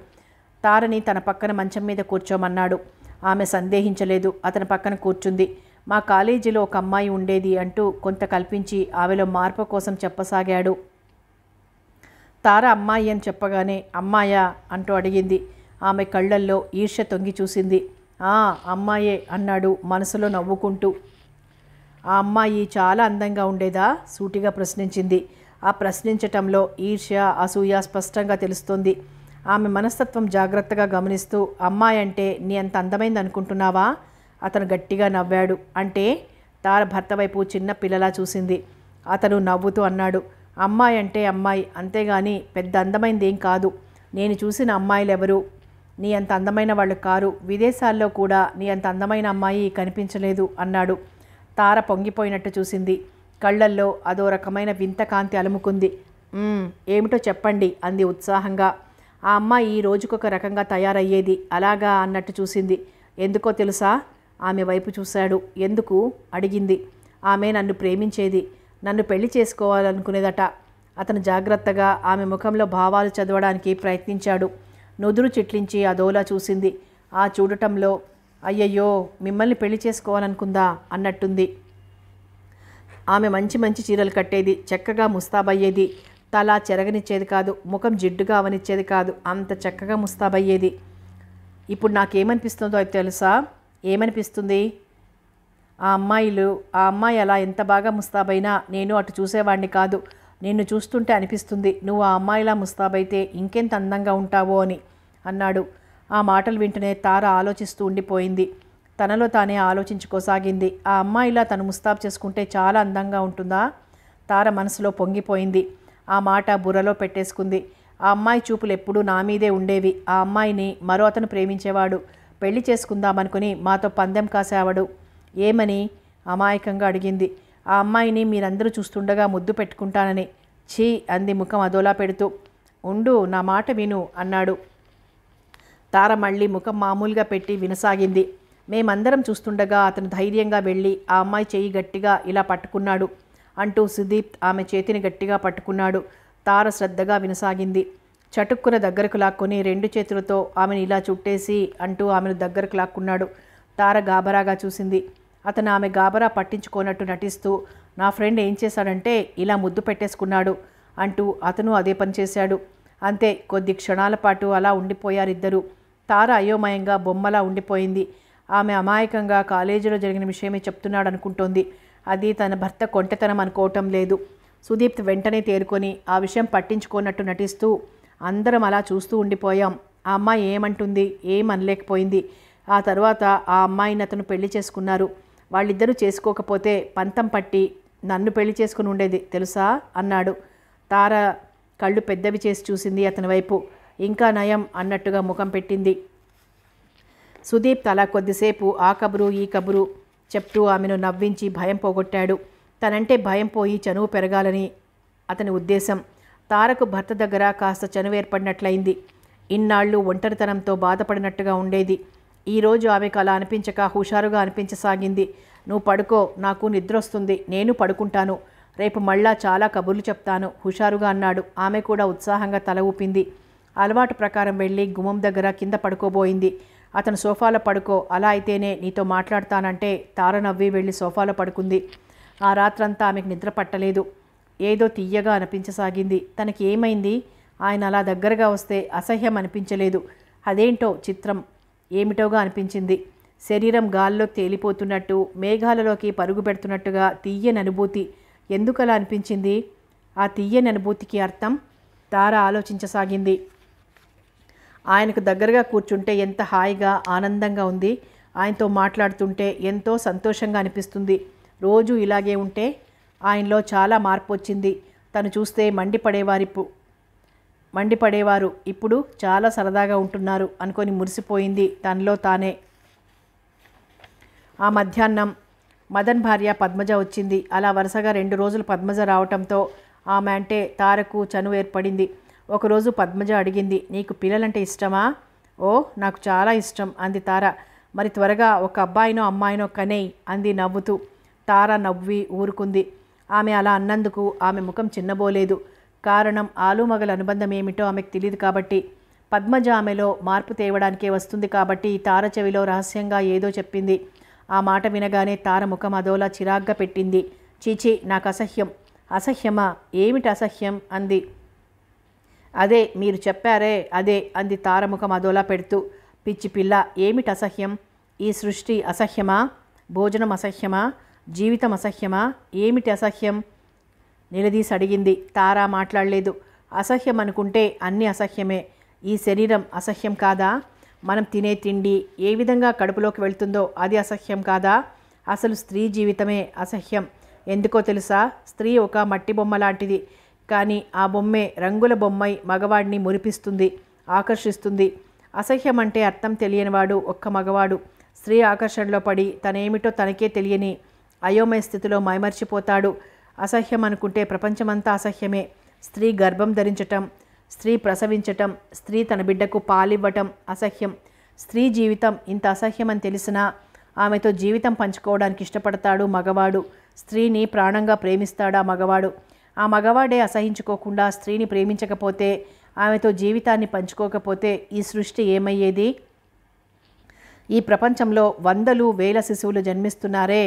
A: తారని తన పక్కన మంచం మీద కూర్చోమన్నాడు ఆమె సందేహించలేదు అతని పక్కన కూర్చుంది మా కాలేజీలో ఒక అమ్మాయి ఉండేది అంటూ కొంత కల్పించి ఆమెలో మార్పు కోసం చెప్పసాగాడు తార అమ్మాయి అని చెప్పగానే అమ్మాయా అంటూ అడిగింది ఆమె కళ్ళల్లో ఈర్ష్య తొంగి చూసింది అమ్మాయే అన్నాడు మనసులో నవ్వుకుంటూ ఆ అమ్మాయి చాలా అందంగా ఉండేదా సూటిగా ప్రశ్నించింది ఆ ప్రశ్నించటంలో ఈర్ష్య అసూయ స్పష్టంగా తెలుస్తోంది ఆమె మనస్తత్వం జాగ్రత్తగా గమనిస్తూ అమ్మాయి అంటే నీ అంత అందమైంది అనుకుంటున్నావా అతను గట్టిగా నవ్వాడు అంటే తార భర్త వైపు చిన్న పిల్లలా చూసింది అతను నవ్వుతూ అన్నాడు అమ్మాయి అంటే అమ్మాయి అంతేగాని పెద్ద అందమైంది ఏం కాదు నేను చూసిన అమ్మాయిలు ఎవరు నీ అంత అందమైన వాళ్ళు కారు విదేశాల్లో కూడా నీ అంత అందమైన అమ్మాయి కనిపించలేదు అన్నాడు తార పొంగిపోయినట్టు చూసింది కళ్ళల్లో అదో రకమైన వింత కాంతి అలుముకుంది ఏమిటో చెప్పండి అంది ఉత్సాహంగా ఆ అమ్మాయి రోజుకొక రకంగా తయారయ్యేది అలాగా అన్నట్టు చూసింది ఎందుకో తెలుసా ఆమె వైపు చూశాడు ఎందుకు అడిగింది ఆమె నన్ను ప్రేమించేది నన్ను పెళ్లి చేసుకోవాలనుకునేదట అతను జాగ్రత్తగా ఆమె ముఖంలో భావాలు చదవడానికి ప్రయత్నించాడు నుదురు చిట్లించి అదోలా చూసింది ఆ చూడటంలో అయ్యయ్యో మిమ్మల్ని పెళ్లి చేసుకోవాలనుకుందా అన్నట్టుంది ఆమె మంచి మంచి చీరలు కట్టేది చక్కగా ముస్తాబయ్యేది తల చెరగనిచ్చేది కాదు ముఖం జిడ్డుగా అవనిచ్చేది కాదు అంత చక్కగా ముస్తాబయ్యేది ఇప్పుడు నాకేమనిపిస్తుందో అది తెలుసా ఏమనిపిస్తుంది ఆ అమ్మాయిలు ఆ అమ్మాయి అలా ఎంత బాగా ముస్తాబైనా నేను అటు చూసేవాడిని కాదు నిన్ను చూస్తుంటే అనిపిస్తుంది నువ్వు ఆ అమ్మాయిలా ముస్తాబైతే ఇంకెంత అందంగా ఉంటావో అని అన్నాడు ఆ మాటలు వింటనే తార ఆలోచిస్తూ ఉండిపోయింది తనలో తానే ఆలోచించుకోసాగింది ఆ అమ్మాయిలా తను ముస్తాబ్ చేసుకుంటే చాలా అందంగా ఉంటుందా తార మనసులో పొంగిపోయింది ఆ మాట బుర్రలో పెట్టేసుకుంది ఆ అమ్మాయి చూపులు ఎప్పుడూ నా మీదే ఉండేవి ఆ అమ్మాయిని మరో అతను ప్రేమించేవాడు పెళ్లి చేసుకుందామనుకుని మాతో పందెం కాసేవాడు ఏమని అమాయకంగా అడిగింది ఆ అమ్మాయిని మీరందరూ చూస్తుండగా ముద్దు పెట్టుకుంటానని ఛీ అంది ముఖం అదోలా పెడుతూ ఉండు నా మాట విను అన్నాడు తార మళ్ళీ ముఖం మామూలుగా పెట్టి వినసాగింది మేమందరం చూస్తుండగా అతను ధైర్యంగా వెళ్ళి ఆ అమ్మాయి చేయి గట్టిగా ఇలా పట్టుకున్నాడు అంటూ సుదీప్ ఆమె చేతిని గట్టిగా పట్టుకున్నాడు తార శ్రద్ధగా వినసాగింది చటుక్కున దగ్గరకు లాక్కొని రెండు చేతులతో ఆమెను ఇలా చుట్టేసి అంటూ ఆమెను దగ్గరకు లాక్కున్నాడు తార గాబరాగా చూసింది అతను ఆమె గాబరా పట్టించుకోనట్టు నటిస్తూ నా ఫ్రెండ్ ఏం చేశాడంటే ఇలా ముద్దు పెట్టేసుకున్నాడు అంటూ అతను అదే పని చేశాడు అంతే కొద్ది క్షణాల పాటు అలా ఉండిపోయారిద్దరూ తార అయోమయంగా బొమ్మలా ఉండిపోయింది ఆమె అమాయకంగా కాలేజీలో జరిగిన విషయమే చెప్తున్నాడు అనుకుంటోంది అది తన భర్త కొంటతనం అనుకోవటం లేదు సుదీప్ వెంటనే తేరుకొని ఆ విషయం పట్టించుకోనట్టు నటిస్తూ అందరం అలా చూస్తూ ఉండిపోయాం ఆ అమ్మాయి ఏమంటుంది ఏం అనలేకపోయింది ఆ తర్వాత ఆ అమ్మాయిని అతను పెళ్లి చేసుకున్నారు వాళ్ళిద్దరూ చేసుకోకపోతే పంతం పట్టి నన్ను పెళ్లి చేసుకుని ఉండేది తెలుసా అన్నాడు తార కళ్ళు పెద్దవి చేసి చూసింది అతని వైపు ఇంకా నయం అన్నట్టుగా ముఖం పెట్టింది సుదీప్ తలా కొద్దిసేపు ఆ కబురు ఈ కబురు చెప్తూ ఆమెను నవ్వించి భయం పోగొట్టాడు తనంటే భయం పోయి చనువు పెరగాలని అతని ఉద్దేశం తారకు భర్త దగ్గర కాస్త చనువు ఏర్పడినట్లయింది ఇన్నాళ్ళు ఒంటరితనంతో బాధపడినట్టుగా ఉండేది ఈరోజు ఆమెకు అలా అనిపించక హుషారుగా అనిపించసాగింది నువ్వు పడుకో నాకు నిద్ర వస్తుంది నేను పడుకుంటాను రేపు మళ్ళా చాలా కబుర్లు చెప్తాను హుషారుగా అన్నాడు ఆమె కూడా ఉత్సాహంగా తల ఊపింది అలవాటు ప్రకారం వెళ్ళి గుమ్మం దగ్గర కింద పడుకోబోయింది అతను సోఫాలో పడుకో అలా అయితేనే నీతో మాట్లాడతానంటే తార నవ్వి వెళ్ళి సోఫాలో పడుకుంది ఆ రాత్రంతా ఆమెకు నిద్ర పట్టలేదు ఏదో తీయగా అనిపించసాగింది తనకి ఏమైంది ఆయన అలా దగ్గరగా వస్తే అసహ్యం అనిపించలేదు అదేంటో చిత్రం ఏమిటోగా అనిపించింది శరీరం గాల్లో తేలిపోతున్నట్టు మేఘాలలోకి పరుగు పెడుతున్నట్టుగా తీయని అనుభూతి ఎందుకలా అనిపించింది ఆ తీయని అనుభూతికి అర్థం తార ఆలోచించసాగింది ఆయనకు దగ్గరగా కూర్చుంటే ఎంత హాయిగా ఆనందంగా ఉంది ఆయనతో మాట్లాడుతుంటే ఎంతో సంతోషంగా అనిపిస్తుంది రోజు ఇలాగే ఉంటే ఆయనలో చాలా మార్పు వచ్చింది తను చూస్తే మండిపడేవారి మండిపడేవారు ఇప్పుడు చాలా సరదాగా ఉంటున్నారు అనుకొని మురిసిపోయింది తనలో తానే ఆ మధ్యాహ్నం మదన్ భార్య పద్మజ వచ్చింది అలా వరుసగా రెండు రోజులు పద్మజ రావటంతో ఆమె అంటే తారకు చనువు ఏర్పడింది ఒకరోజు పద్మజ అడిగింది నీకు పిల్లలంటే ఇష్టమా ఓ నాకు చాలా ఇష్టం అంది తార మరి త్వరగా ఒక అబ్బాయినో అమ్మాయినో కనే అంది నవ్వుతూ తార నవ్వి ఊరుకుంది ఆమె అలా అన్నందుకు ఆమె ముఖం చిన్నబోలేదు కారణం ఆలుమగల అనుబంధం ఏమిటో ఆమెకు తెలియదు కాబట్టి పద్మజ ఆమెలో మార్పు తేవడానికే వస్తుంది కాబట్టి తార చెవిలో రహస్యంగా ఏదో చెప్పింది ఆ మాట వినగానే తార ముఖం అదోలా చిరాగ్గా పెట్టింది చీచీ నాకు అసహ్యం అసహ్యమా ఏమిటి అసహ్యం అంది అదే మీరు చెప్పారే అదే అంది తారముఖం అదోలా పెడుతూ పిచ్చి పిల్ల ఏమిటి అసహ్యం ఈ సృష్టి అసహ్యమా భోజనం అసహ్యమా జీవితం అసహ్యమా ఏమిటి అసహ్యం నిలదీసి అడిగింది తారా మాట్లాడలేదు అసహ్యం అనుకుంటే అన్ని అసహ్యమే ఈ శరీరం అసహ్యం కాదా మనం తినే తిండి ఏ విధంగా కడుపులోకి వెళ్తుందో అది అసహ్యం కాదా అసలు స్త్రీ జీవితమే అసహ్యం ఎందుకో తెలుసా స్త్రీ ఒక మట్టి బొమ్మ లాంటిది కానీ ఆ బొమ్మే రంగుల బొమ్మై మగవాడిని మురిపిస్తుంది ఆకర్షిస్తుంది అసహ్యం అంటే అర్థం తెలియనివాడు ఒక్క మగవాడు స్త్రీ ఆకర్షణలో పడి తనేమిటో తనకే తెలియని అయోమయ స్థితిలో మైమర్చిపోతాడు అసహ్యం అనుకుంటే ప్రపంచమంతా అసహ్యమే స్త్రీ గర్భం ధరించటం స్త్రీ ప్రసవించటం స్త్రీ తన బిడ్డకు పాలివ్వటం అసహ్యం స్త్రీ జీవితం ఇంత అసహ్యం అని తెలిసినా ఆమెతో జీవితం పంచుకోవడానికి ఇష్టపడతాడు మగవాడు స్త్రీని ప్రాణంగా ప్రేమిస్తాడా మగవాడు ఆ మగవాడే అసహించుకోకుండా స్త్రీని ప్రేమించకపోతే ఆమెతో జీవితాన్ని పంచుకోకపోతే ఈ సృష్టి ఏమయ్యేది ఈ ప్రపంచంలో వందలు వేల శిశువులు జన్మిస్తున్నారే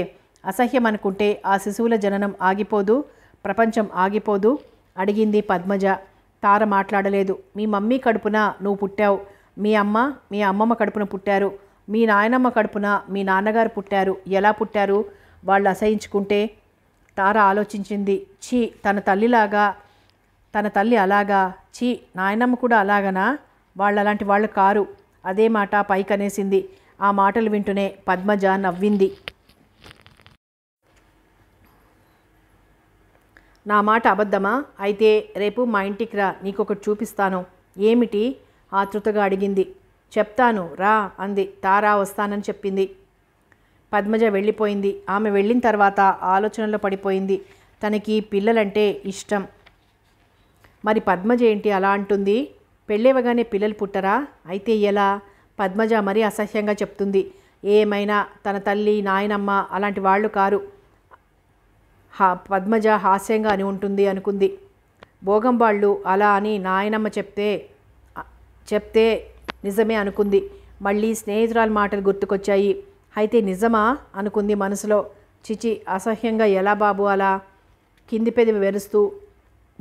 A: అసహ్యం అనుకుంటే ఆ శిశువుల జననం ఆగిపోదు ప్రపంచం ఆగిపోదు అడిగింది పద్మజ తార మాట్లాడలేదు మీ మమ్మీ కడుపున నువ్వు పుట్టావు మీ అమ్మ మీ అమ్మమ్మ కడుపున పుట్టారు మీ నాయనమ్మ కడుపున మీ నాన్నగారు పుట్టారు ఎలా పుట్టారు వాళ్ళు అసహించుకుంటే తార ఆలోచించింది ఛీ తన తల్లిలాగా తన తల్లి అలాగా ఛీ నాయనమ్మ కూడా అలాగనా వాళ్ళు అలాంటి వాళ్ళు కారు అదే మాట పైకనేసింది ఆ మాటలు వింటూనే పద్మజ నవ్వింది నా మాట అబద్ధమా అయితే రేపు మా ఇంటికి రా నీకొకటి చూపిస్తాను ఏమిటి ఆతృతగా అడిగింది చెప్తాను రా అంది తారా వస్తానని చెప్పింది పద్మజ వెళ్ళిపోయింది ఆమె వెళ్ళిన తర్వాత ఆలోచనలో పడిపోయింది తనకి పిల్లలంటే ఇష్టం మరి పద్మజ ఏంటి అలా అంటుంది పెళ్ళేవగానే పిల్లలు పుట్టరా అయితే ఎలా పద్మజ మరీ అసహ్యంగా చెప్తుంది ఏమైనా తన తల్లి నాయనమ్మ అలాంటి వాళ్ళు కారు హా పద్మజ హాస్యంగా అని ఉంటుంది అనుకుంది వాళ్ళు అలా అని నాయనమ్మ చెప్తే చెప్తే నిజమే అనుకుంది మళ్ళీ స్నేహితురాలు మాటలు గుర్తుకొచ్చాయి అయితే నిజమా అనుకుంది మనసులో చిచి అసహ్యంగా ఎలా బాబు అలా కింది పెది వెరుస్తూ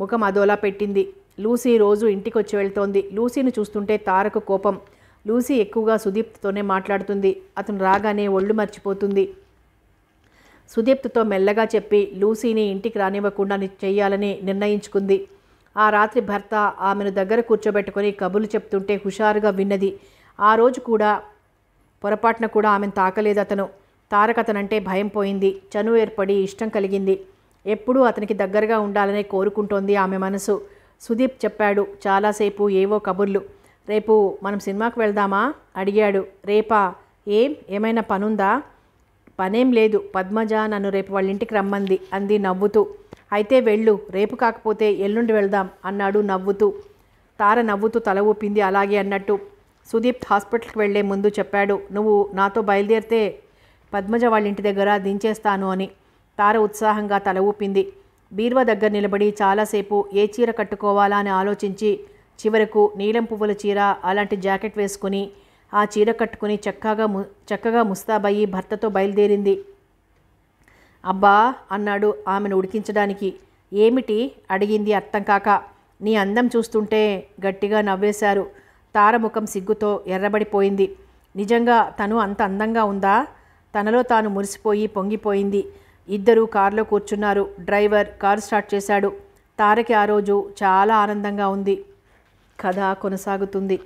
A: ముఖం అదోలా పెట్టింది లూసీ రోజు ఇంటికి వచ్చి వెళ్తోంది లూసీని చూస్తుంటే తారకు కోపం లూసీ ఎక్కువగా సుదీప్తోనే మాట్లాడుతుంది అతను రాగానే ఒళ్ళు మర్చిపోతుంది సుదీప్తతో మెల్లగా చెప్పి లూసీని ఇంటికి రానివ్వకుండా చేయాలని నిర్ణయించుకుంది ఆ రాత్రి భర్త ఆమెను దగ్గర కూర్చోబెట్టుకొని కబులు చెప్తుంటే హుషారుగా విన్నది ఆ రోజు కూడా పొరపాటున కూడా ఆమెను తాకలేదు అతను తారకతనంటే అతనంటే భయం పోయింది చనువు ఏర్పడి ఇష్టం కలిగింది ఎప్పుడూ అతనికి దగ్గరగా ఉండాలనే కోరుకుంటోంది ఆమె మనసు సుదీప్ చెప్పాడు చాలాసేపు ఏవో కబుర్లు రేపు మనం సినిమాకు వెళ్దామా అడిగాడు రేపా ఏం ఏమైనా పనుందా పనేం లేదు పద్మజ నన్ను రేపు వాళ్ళ ఇంటికి రమ్మంది అంది నవ్వుతూ అయితే వెళ్ళు రేపు కాకపోతే ఎల్లుండి వెళ్దాం అన్నాడు నవ్వుతూ తార నవ్వుతూ తల ఊపింది అలాగే అన్నట్టు సుదీప్ హాస్పిటల్కి వెళ్లే ముందు చెప్పాడు నువ్వు నాతో బయలుదేరితే పద్మజ వాళ్ళ ఇంటి దగ్గర దించేస్తాను అని తార ఉత్సాహంగా తల ఊపింది బీర్వా దగ్గర నిలబడి చాలాసేపు ఏ చీర కట్టుకోవాలా అని ఆలోచించి చివరకు నీలం పువ్వుల చీర అలాంటి జాకెట్ వేసుకుని ఆ చీర కట్టుకుని చక్కగా ము చక్కగా ముస్తాబయ్యి భర్తతో బయలుదేరింది అబ్బా అన్నాడు ఆమెను ఉడికించడానికి ఏమిటి అడిగింది అర్థం కాక నీ అందం చూస్తుంటే గట్టిగా నవ్వేశారు తారముఖం సిగ్గుతో ఎర్రబడిపోయింది నిజంగా తను అంత అందంగా ఉందా తనలో తాను మురిసిపోయి పొంగిపోయింది ఇద్దరు కారులో కూర్చున్నారు డ్రైవర్ కారు స్టార్ట్ చేశాడు తారకి ఆ రోజు చాలా ఆనందంగా ఉంది కథ కొనసాగుతుంది